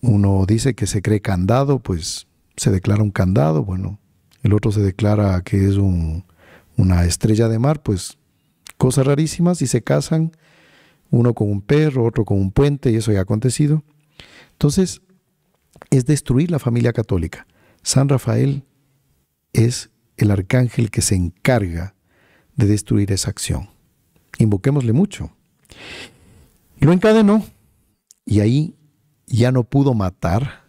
uno dice que se cree candado, pues se declara un candado, bueno, el otro se declara que es una estrella de mar, pues cosas rarísimas y se casan, uno con un perro, otro con un puente, y eso ya ha acontecido. Entonces, es destruir la familia católica. San Rafael es el arcángel que se encarga de destruir esa acción. Invoquémosle mucho. Lo encadenó y ahí ya no pudo matar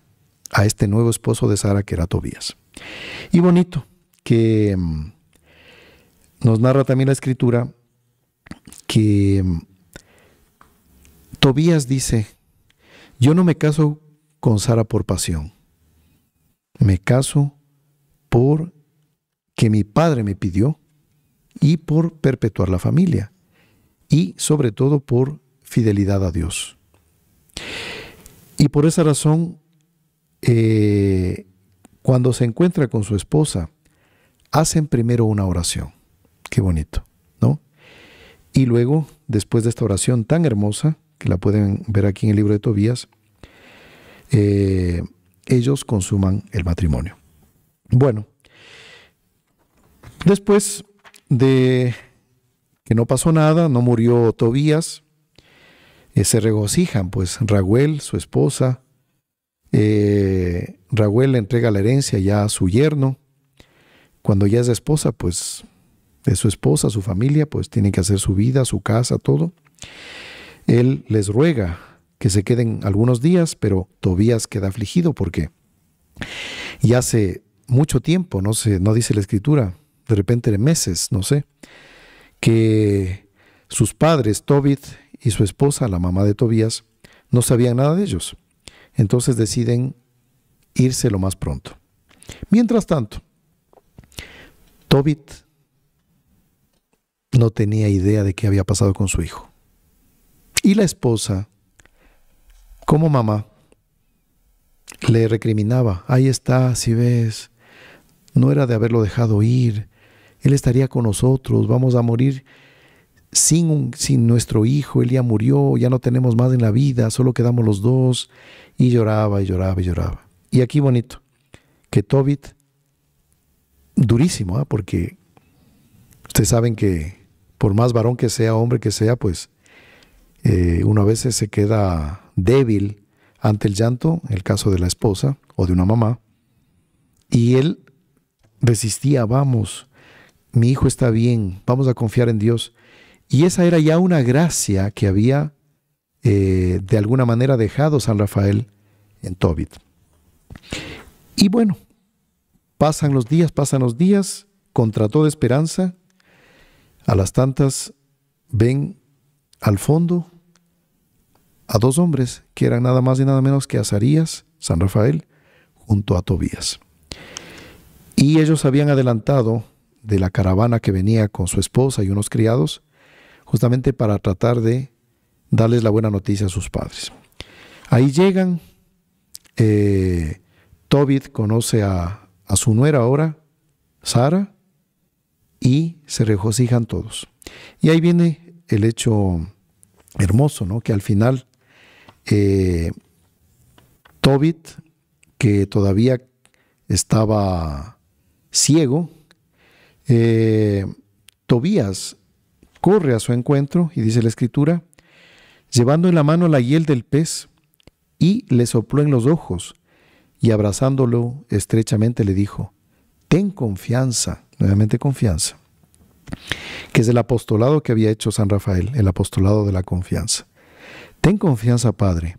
a este nuevo esposo de Sara que era Tobías. Y bonito que mm, nos narra también la escritura que mm, Tobías dice, yo no me caso con Sara por pasión. Me caso por que mi padre me pidió y por perpetuar la familia y sobre todo por fidelidad a Dios. Y por esa razón, eh, cuando se encuentra con su esposa, hacen primero una oración. Qué bonito, ¿no? Y luego, después de esta oración tan hermosa, que la pueden ver aquí en el libro de Tobías, eh, ellos consuman el matrimonio. Bueno, después de que no pasó nada, no murió Tobías, eh, se regocijan, pues Raguel, su esposa, eh, le entrega la herencia ya a su yerno. Cuando ya es esposa, pues de su esposa, su familia, pues tiene que hacer su vida, su casa, todo. Él les ruega que se queden algunos días, pero Tobías queda afligido porque ya hace mucho tiempo, no sé, no dice la escritura, de repente de meses, no sé, que sus padres, Tobit y su esposa, la mamá de Tobías, no sabían nada de ellos. Entonces deciden irse lo más pronto. Mientras tanto, Tobit no tenía idea de qué había pasado con su hijo. Y la esposa como mamá, le recriminaba, ahí está, si ves, no era de haberlo dejado ir, él estaría con nosotros, vamos a morir sin, sin nuestro hijo, él ya murió, ya no tenemos más en la vida, solo quedamos los dos, y lloraba y lloraba y lloraba. Y aquí bonito, que Tobit, durísimo, ¿ah? porque ustedes saben que por más varón que sea, hombre que sea, pues eh, uno a veces se queda débil ante el llanto, en el caso de la esposa o de una mamá, y él resistía, vamos, mi hijo está bien, vamos a confiar en Dios. Y esa era ya una gracia que había eh, de alguna manera dejado San Rafael en Tobit. Y bueno, pasan los días, pasan los días, contra toda esperanza, a las tantas ven al fondo a dos hombres que eran nada más y nada menos que Azarías, San Rafael, junto a Tobías. Y ellos habían adelantado de la caravana que venía con su esposa y unos criados, justamente para tratar de darles la buena noticia a sus padres. Ahí llegan, eh, Tobit conoce a, su nuera ahora, Sara, y se regocijan todos. Y ahí viene el hecho hermoso, ¿no? Que al final eh, Tobit, que todavía estaba ciego, eh, Tobías corre a su encuentro, y dice la escritura, llevando en la mano la hiel del pez, y le sopló en los ojos, y abrazándolo estrechamente le dijo, ten confianza, nuevamente confianza, que es el apostolado que había hecho San Rafael, el apostolado de la confianza. Ten confianza, Padre.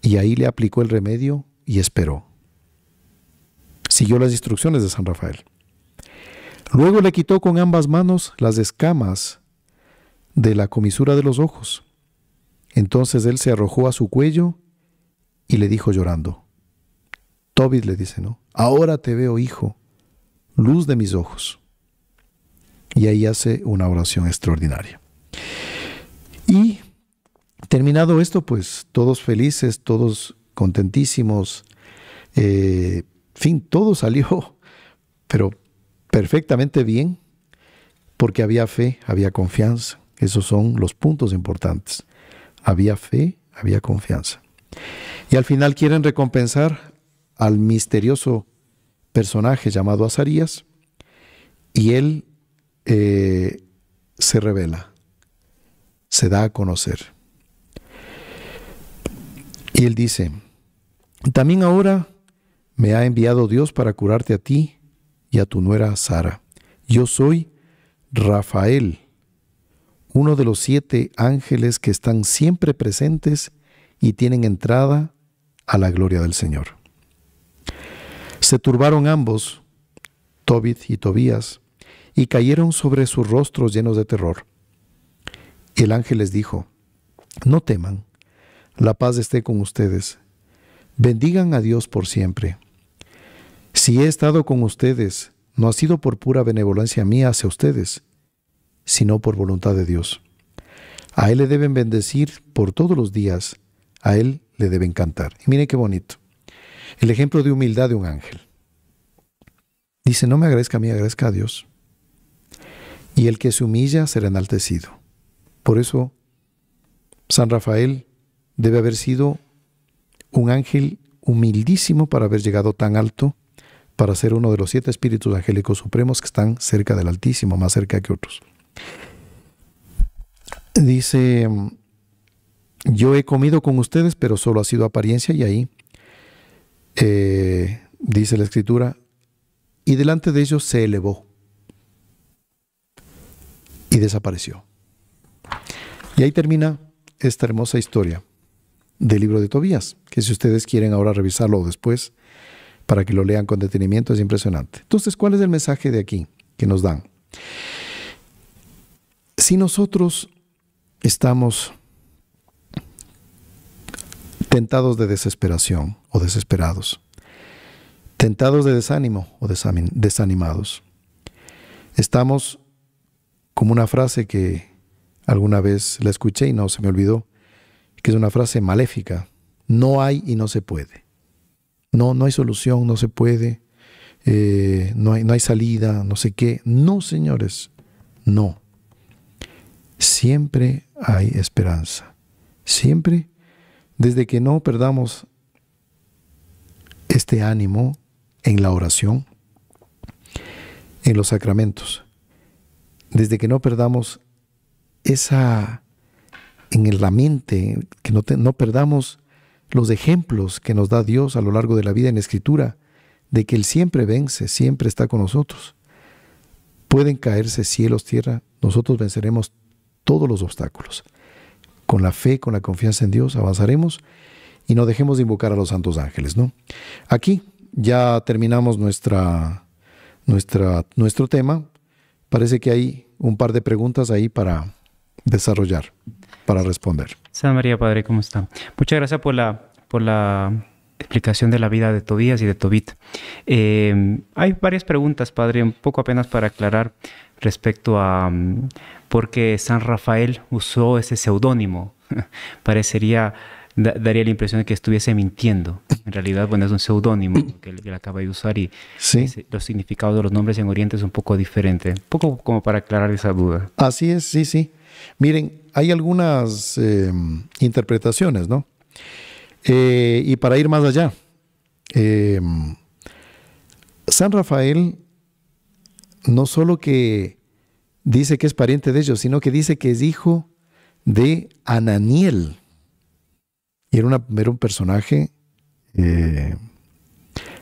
Y ahí le aplicó el remedio y esperó. Siguió las instrucciones de San Rafael. Luego le quitó con ambas manos las escamas de la comisura de los ojos. Entonces él se arrojó a su cuello y le dijo llorando. Tobit le dice, ¿no? Ahora te veo, hijo, luz de mis ojos. Y ahí hace una oración extraordinaria. Y terminado esto, pues todos felices, todos contentísimos. Eh, fin, todo salió, pero perfectamente bien, porque había fe, había confianza. Esos son los puntos importantes. Había fe, había confianza. Y al final quieren recompensar al misterioso personaje llamado Azarías y él eh, se revela, se da a conocer. Y él dice, también ahora me ha enviado Dios para curarte a ti y a tu nuera Sara. Yo soy Rafael, uno de los siete ángeles que están siempre presentes y tienen entrada a la gloria del Señor. Se turbaron ambos, Tobit y Tobías, y cayeron sobre sus rostros llenos de terror. El ángel les dijo, no teman, la paz esté con ustedes. Bendigan a Dios por siempre. Si he estado con ustedes, no ha sido por pura benevolencia mía hacia ustedes, sino por voluntad de Dios. A Él le deben bendecir por todos los días, a Él le deben cantar. Y miren qué bonito. El ejemplo de humildad de un ángel. Dice, no me agradezca a mí, agradezca a Dios. Y el que se humilla será enaltecido. Por eso, San Rafael debe haber sido un ángel humildísimo para haber llegado tan alto, para ser uno de los siete espíritus angélicos supremos que están cerca del Altísimo, más cerca que otros. Dice, yo he comido con ustedes, pero solo ha sido apariencia y ahí, eh, dice la escritura, y delante de ellos se elevó y desapareció. Y ahí termina esta hermosa historia del libro de Tobías, que si ustedes quieren ahora revisarlo después, para que lo lean con detenimiento, es impresionante. Entonces, ¿cuál es el mensaje de aquí que nos dan? Si nosotros estamos tentados de desesperación o desesperados, tentados de desánimo o desanimados, estamos como una frase que alguna vez la escuché y no se me olvidó, que es una frase maléfica. No hay y no se puede. No, no hay solución, no se puede, eh, no, hay, no hay salida, no sé qué. No, señores, no. Siempre hay esperanza. Siempre, desde que no perdamos este ánimo en la oración, en los sacramentos, desde que no perdamos esa en la mente, que no, perdamos los ejemplos que nos da Dios a lo largo de la vida en Escritura, de que Él siempre vence, siempre está con nosotros. Pueden caerse cielos, tierra, nosotros venceremos todos los obstáculos. Con la fe, con la confianza en Dios, avanzaremos y no dejemos de invocar a los santos ángeles, ¿no? Aquí ya terminamos nuestra, nuestro tema. Parece que hay un par de preguntas ahí para desarrollar para responder. San María Padre, ¿cómo está? Muchas gracias por la, por la explicación de la vida de Tobías y de Tobit. Eh, hay varias preguntas, Padre, un poco apenas para aclarar respecto a mm, por qué San Rafael usó ese seudónimo. Parecería, daría la impresión de que estuviese mintiendo. En realidad, bueno, es un seudónimo que él, acaba de usar y los significados de los nombres en Oriente es un poco diferente. Un poco como para aclarar esa duda. Así es, sí, sí. Miren, hay algunas em, interpretaciones, ¿no? Eh, y para ir más allá, em, San Rafael no solo que dice que es pariente de ellos, sino que dice que es hijo de Ananiel. Y era, un personaje eh,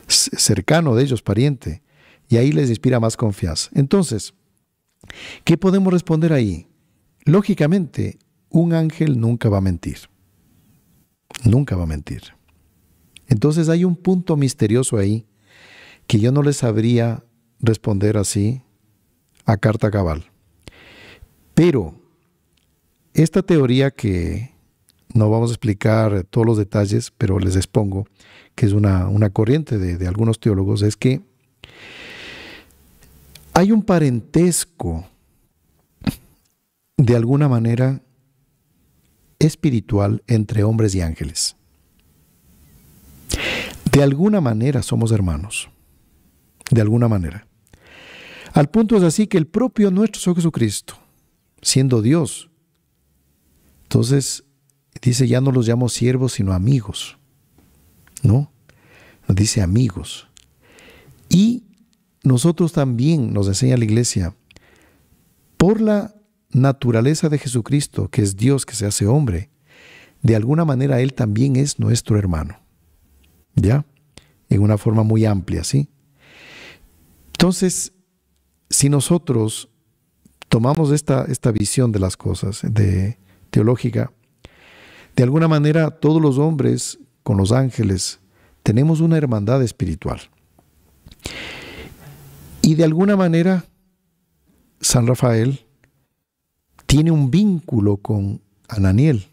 cercano de ellos, pariente. Y ahí les inspira más confianza. Entonces, ¿qué podemos responder ahí? Lógicamente, un ángel nunca va a mentir. Nunca va a mentir. Entonces hay un punto misterioso ahí que yo no le sabría responder así a carta cabal. Pero esta teoría que no vamos a explicar todos los detalles, pero les expongo, que es una, corriente de algunos teólogos, es que hay un parentesco de alguna manera espiritual entre hombres y ángeles. De alguna manera somos hermanos. De alguna manera. Al punto es así que el propio nuestro Señor Jesucristo, siendo Dios, entonces dice, ya no los llamo siervos, sino amigos. ¿No? Nos dice amigos. Y nosotros también, nos enseña la iglesia, por la naturaleza de Jesucristo, que es Dios que se hace hombre, de alguna manera Él también es nuestro hermano. ¿Ya? En una forma muy amplia, ¿sí? Entonces, si nosotros tomamos esta, esta visión de las cosas, de, teológica, de alguna manera todos los hombres con los ángeles tenemos una hermandad espiritual. Y de alguna manera, San Rafael tiene un vínculo con Ananiel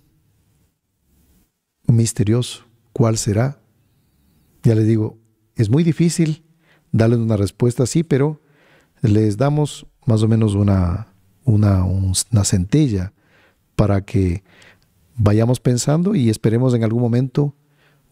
misterioso. ¿Cuál será? Ya les digo, es muy difícil darles una respuesta así, pero les damos más o menos una, una, una centella para que vayamos pensando y esperemos en algún momento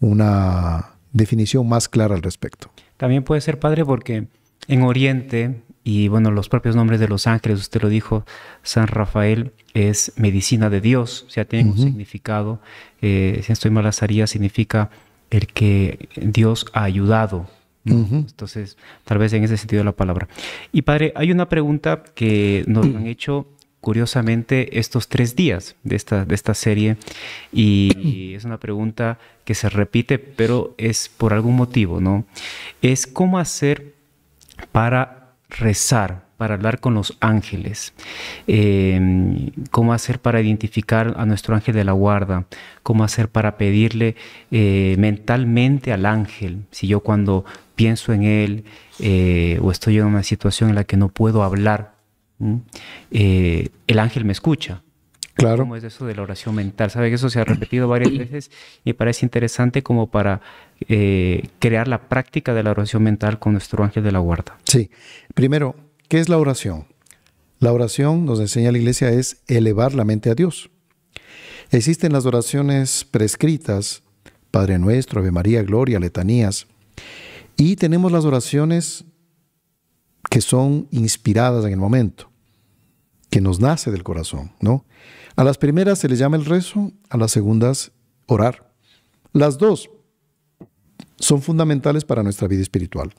una definición más clara al respecto. También puede ser padre porque en Oriente y bueno, los propios nombres de los ángeles, usted lo dijo, San Rafael es medicina de Dios, o sea, tiene un significado. Eh, si estoy mal, significa el que Dios ha ayudado. Entonces, tal vez en ese sentido de la palabra. Y padre, hay una pregunta que nos han hecho curiosamente estos tres días de esta, de esta serie y, es una pregunta que se repite, pero es por algún motivo, ¿no? Es cómo hacer para rezar para hablar con los ángeles, em, cómo hacer para identificar a nuestro ángel de la guarda, cómo hacer para pedirle eh, mentalmente al ángel, si yo cuando pienso en él eh, o estoy en una situación en la que no puedo hablar, eh, el ángel me escucha, Claro. ¿Cómo es eso de la oración mental? Sabe que eso se ha repetido varias veces y parece interesante como para eh, crear la práctica de la oración mental con nuestro ángel de la guarda. Sí. Primero, ¿qué es la oración? La oración, nos enseña la iglesia, es elevar la mente a Dios. Existen las oraciones prescritas, Padre Nuestro, Ave María, Gloria, letanías, y tenemos las oraciones que son inspiradas en el momento, que nos nace del corazón, ¿no? A las primeras se les llama el rezo, a las segundas orar. Las dos son fundamentales para nuestra vida espiritual.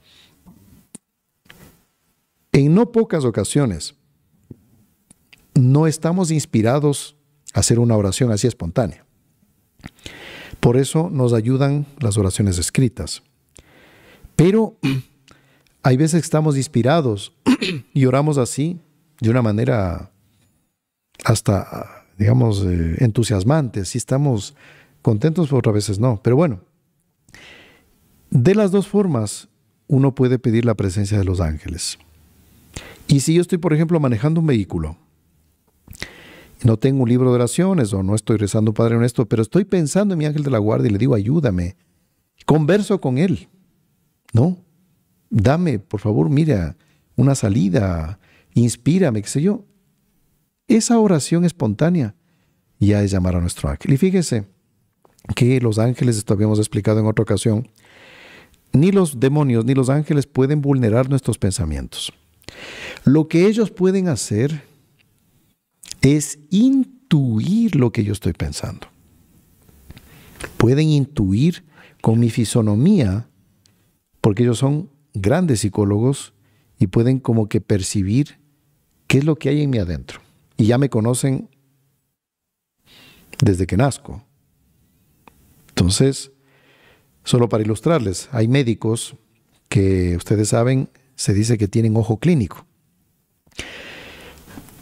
En no pocas ocasiones no estamos inspirados a hacer una oración así espontánea. Por eso nos ayudan las oraciones escritas. Pero hay veces que estamos inspirados y oramos así, de una manera hasta digamos, eh, entusiasmantes, Si estamos contentos, otras veces no. Pero bueno, de las dos formas, uno puede pedir la presencia de los ángeles. Y si yo estoy, por ejemplo, manejando un vehículo, no tengo un libro de oraciones o no estoy rezando Padre Honesto, pero estoy pensando en mi ángel de la guardia y le digo, ayúdame, converso con él, ¿no? Dame, por favor, mira, una salida, inspírame, qué sé yo. Esa oración espontánea ya es llamar a nuestro ángel. Y fíjese que los ángeles, esto habíamos explicado en otra ocasión, ni los demonios ni los ángeles pueden vulnerar nuestros pensamientos. Lo que ellos pueden hacer es intuir lo que yo estoy pensando. Pueden intuir con mi fisonomía, porque ellos son grandes psicólogos y pueden como que percibir qué es lo que hay en mí adentro y ya me conocen desde que nazco. Entonces, solo para ilustrarles, hay médicos que ustedes saben, se dice que tienen ojo clínico.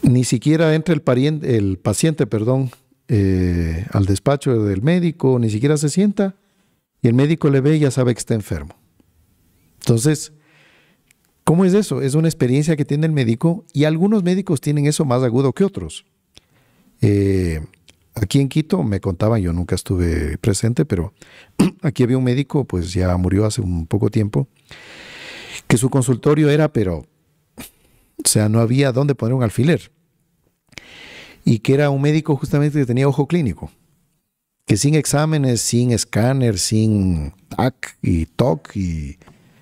Ni siquiera entra el, el paciente perdón, eh, al despacho del médico, ni siquiera se sienta, y el médico le ve y ya sabe que está enfermo. Entonces, ¿Cómo es eso? Es una experiencia que tiene el médico y algunos médicos tienen eso más agudo que otros. Eh, aquí en Quito me contaban, yo nunca estuve presente, pero aquí había un médico, pues ya murió hace un poco tiempo, que su consultorio era, pero, o sea, no había dónde poner un alfiler. Y que era un médico justamente que tenía ojo clínico, que sin exámenes, sin escáner, sin TAC y TOC y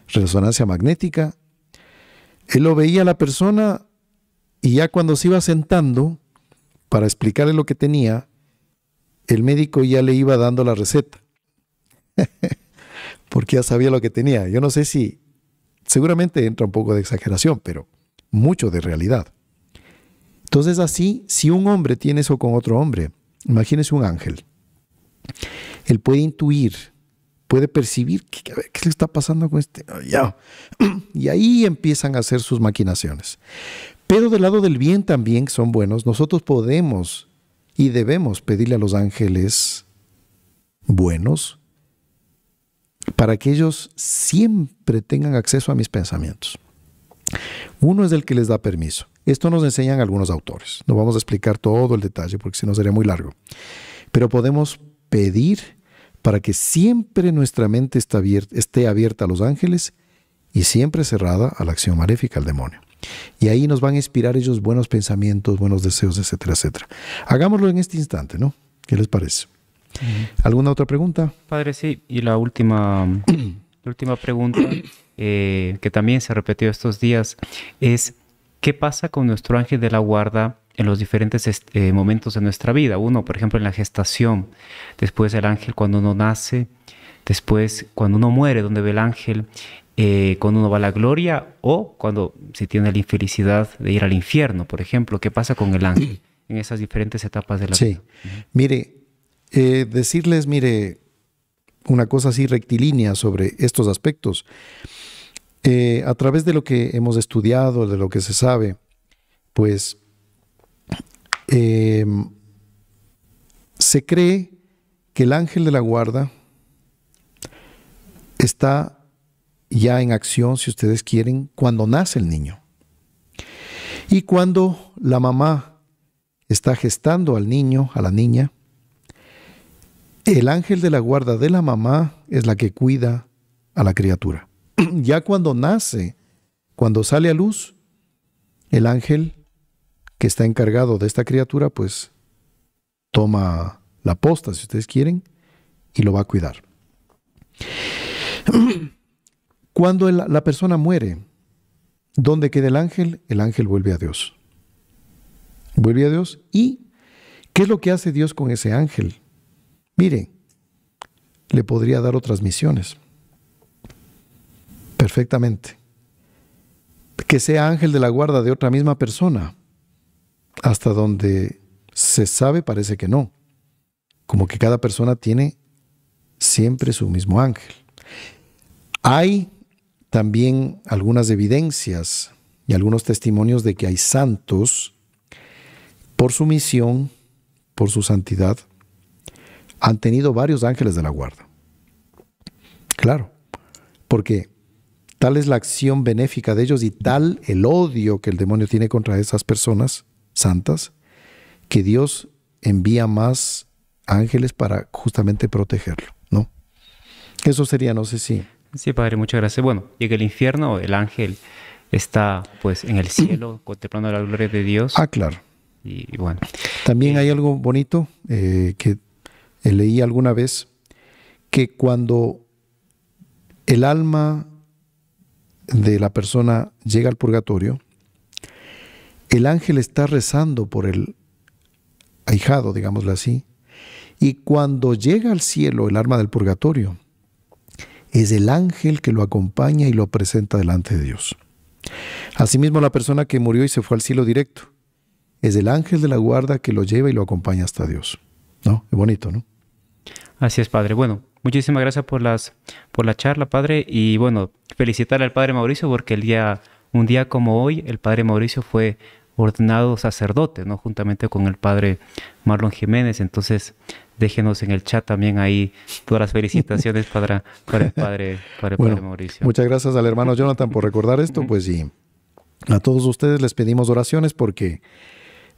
resonancia magnética, él lo veía a la persona y ya cuando se iba sentando para explicarle lo que tenía, el médico ya le iba dando la receta. Porque ya sabía lo que tenía. Yo no sé si, seguramente entra un poco de exageración, pero mucho de realidad. Entonces así, si un hombre tiene eso con otro hombre, imagínese un ángel. Él puede intuir puede percibir qué, le está pasando con este. Y ahí empiezan a hacer sus maquinaciones. Pero del lado del bien también son buenos. Nosotros podemos y debemos pedirle a los ángeles buenos para que ellos siempre tengan acceso a mis pensamientos. Uno es el que les da permiso. Esto nos enseñan algunos autores. No vamos a explicar todo el detalle porque si no sería muy largo. Pero podemos pedir para que siempre nuestra mente esté abierta a los ángeles y siempre cerrada a la acción maléfica, al demonio. Y ahí nos van a inspirar ellos buenos pensamientos, buenos deseos, etcétera, etcétera. Hagámoslo en este instante, ¿no? ¿Qué les parece? ¿Alguna otra pregunta? Padre, sí, y la última, última pregunta eh, que también se repetido estos días es, ¿qué pasa con nuestro ángel de la guarda en los diferentes eh, momentos de nuestra vida. Uno, por ejemplo, en la gestación, después el ángel cuando uno nace, después cuando uno muere, donde ve el ángel, eh, cuando uno va a la gloria o cuando se tiene la infelicidad de ir al infierno, por ejemplo, ¿qué pasa con el ángel en esas diferentes etapas de la vida? Sí, mire, eh, decirles, mire, una cosa así rectilínea sobre estos aspectos. a través de lo que hemos estudiado, de lo que se sabe, pues Em, se cree que el ángel de la guarda está ya en acción, si ustedes quieren, cuando nace el niño. Y cuando la mamá está gestando al niño, a la niña, el ángel de la guarda de la mamá es la que cuida a la criatura. Ya cuando nace, cuando sale a luz, el ángel que está encargado de esta criatura, pues toma la posta, si ustedes quieren, y lo va a cuidar. Cuando la persona muere, ¿dónde queda el ángel? El ángel vuelve a Dios. Vuelve a Dios y ¿qué es lo que hace Dios con ese ángel? Mire, le podría dar otras misiones. Perfectamente. Que sea ángel de la guarda de otra misma persona hasta donde se sabe parece que no. Como que cada persona tiene siempre su mismo ángel. Hay también algunas evidencias y algunos testimonios de que hay santos por su misión, por su santidad, han tenido varios ángeles de la guarda. Claro, porque tal es la acción benéfica de ellos y tal el odio que el demonio tiene contra esas personas santas, que Dios envía más ángeles para justamente protegerlo, ¿no? Eso sería, no sé si... Sí, Padre, muchas gracias. Bueno, llega el infierno, el ángel está pues en el cielo contemplando la gloria de Dios. Ah, claro. Y, bueno. También hay algo bonito eh, que leí alguna vez, que cuando el alma de la persona llega al purgatorio, el ángel está rezando por el ahijado, digámoslo así, y cuando llega al cielo el arma del purgatorio, es el ángel que lo acompaña y lo presenta delante de Dios. Asimismo, la persona que murió y se fue al cielo directo, es el ángel de la guarda que lo lleva y lo acompaña hasta Dios. ¿No? Es bonito, ¿no? Así es, Padre. Bueno, muchísimas gracias por, las, por la charla, Padre, y bueno, felicitar al Padre Mauricio porque el día un día como hoy, el padre Mauricio fue ordenado sacerdote, ¿no? Juntamente con el padre Marlon Jiménez. Entonces, déjenos en el chat también ahí todas las felicitaciones para, el padre, padre Mauricio. Muchas gracias al hermano Jonathan por recordar esto, pues sí. a todos ustedes les pedimos oraciones porque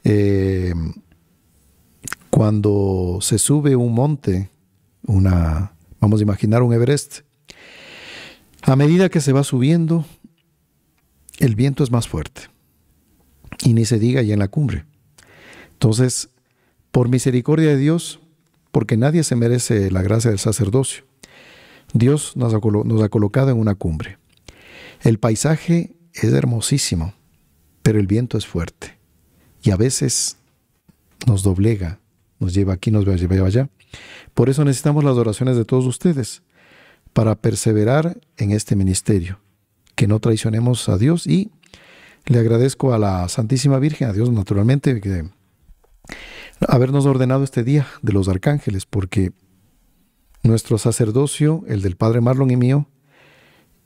eh, cuando se sube un monte, una, vamos a imaginar un Everest, a medida que se va subiendo, el viento es más fuerte. Y ni se diga ya en la cumbre. Entonces, por misericordia de Dios, porque nadie se merece la gracia del sacerdocio, Dios nos ha, nos ha colocado en una cumbre. El paisaje es hermosísimo, pero el viento es fuerte. Y a veces nos doblega, nos lleva aquí, nos lleva allá. Por eso necesitamos las oraciones de todos ustedes para perseverar en este ministerio que no traicionemos a Dios y le agradezco a la Santísima Virgen, a Dios naturalmente, habernos ordenado este día de los arcángeles, porque nuestro sacerdocio, el del Padre Marlon y mío,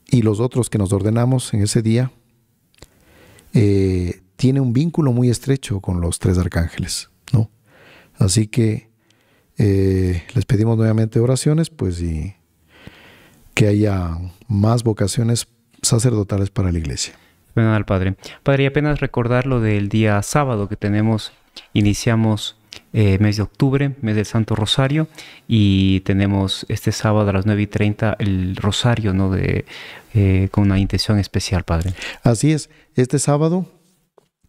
y los otros que nos ordenamos en ese día, eh, tiene un vínculo muy estrecho con los tres arcángeles, ¿no? Así que eh, les pedimos nuevamente oraciones, pues, y que haya más vocaciones sacerdotales para la iglesia. al Padre. Padre, apenas recordar lo del día sábado que tenemos, iniciamos eh, mes de octubre, mes del Santo Rosario, y tenemos este sábado a las 9 y 30 el Rosario, ¿no? De, eh, con una intención especial, Padre. Así es, este sábado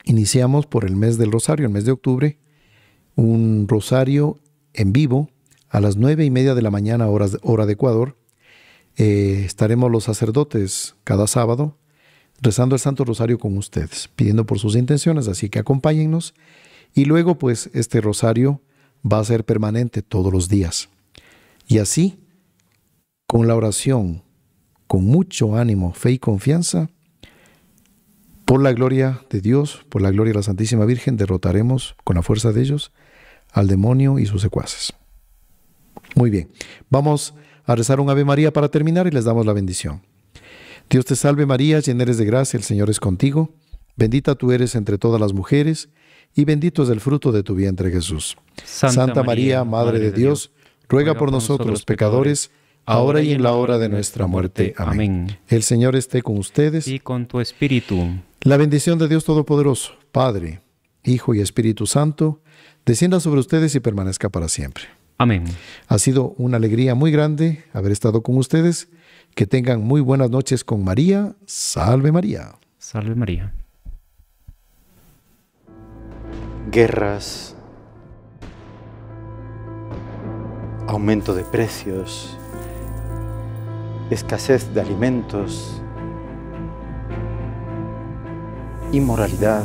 iniciamos por el mes del Rosario, el mes de octubre, un Rosario en vivo a las nueve y media de la mañana, horas, hora de Ecuador, eh, estaremos los sacerdotes cada sábado rezando el Santo Rosario con ustedes, pidiendo por sus intenciones, así que acompáñennos. Y luego, pues, este rosario va a ser permanente todos los días. Y así, con la oración, con mucho ánimo, fe y confianza, por la gloria de Dios, por la gloria de la Santísima Virgen, derrotaremos con la fuerza de ellos al demonio y sus secuaces. Muy bien, vamos a rezar un Ave María para terminar y les damos la bendición. Dios te salve María, llena eres de gracia, el Señor es contigo, bendita tú eres entre todas las mujeres, y bendito es el fruto de tu vientre Jesús. Santa, María, María, Madre de Dios, ruega por nosotros los pecadores, ahora y en la hora de nuestra muerte. Amén. El Señor esté con ustedes. Y con tu espíritu. La bendición de Dios Todopoderoso, Padre, Hijo y Espíritu Santo, descienda sobre ustedes y permanezca para siempre. Ha sido una alegría muy grande haber estado con ustedes. Que tengan muy buenas noches con María. Salve María. Salve María. Guerras, aumento de precios, escasez de alimentos, inmoralidad,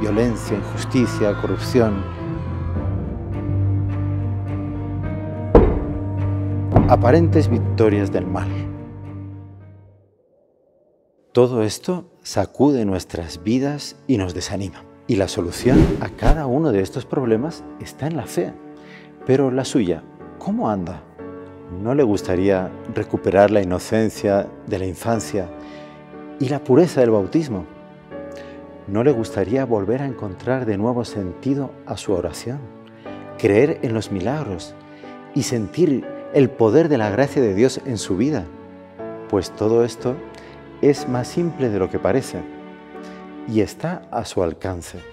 violencia, injusticia, corrupción aparentes victorias del mal. Todo esto sacude nuestras vidas y nos desanima. Y la solución a cada uno de estos problemas está en la fe. Pero la suya, ¿cómo anda? ¿No le gustaría recuperar la inocencia de la infancia y la pureza del bautismo? ¿No le gustaría volver a encontrar de nuevo sentido a su oración, creer en los milagros y sentir el poder de la gracia de Dios en su vida, pues todo esto es más simple de lo que parece y está a su alcance.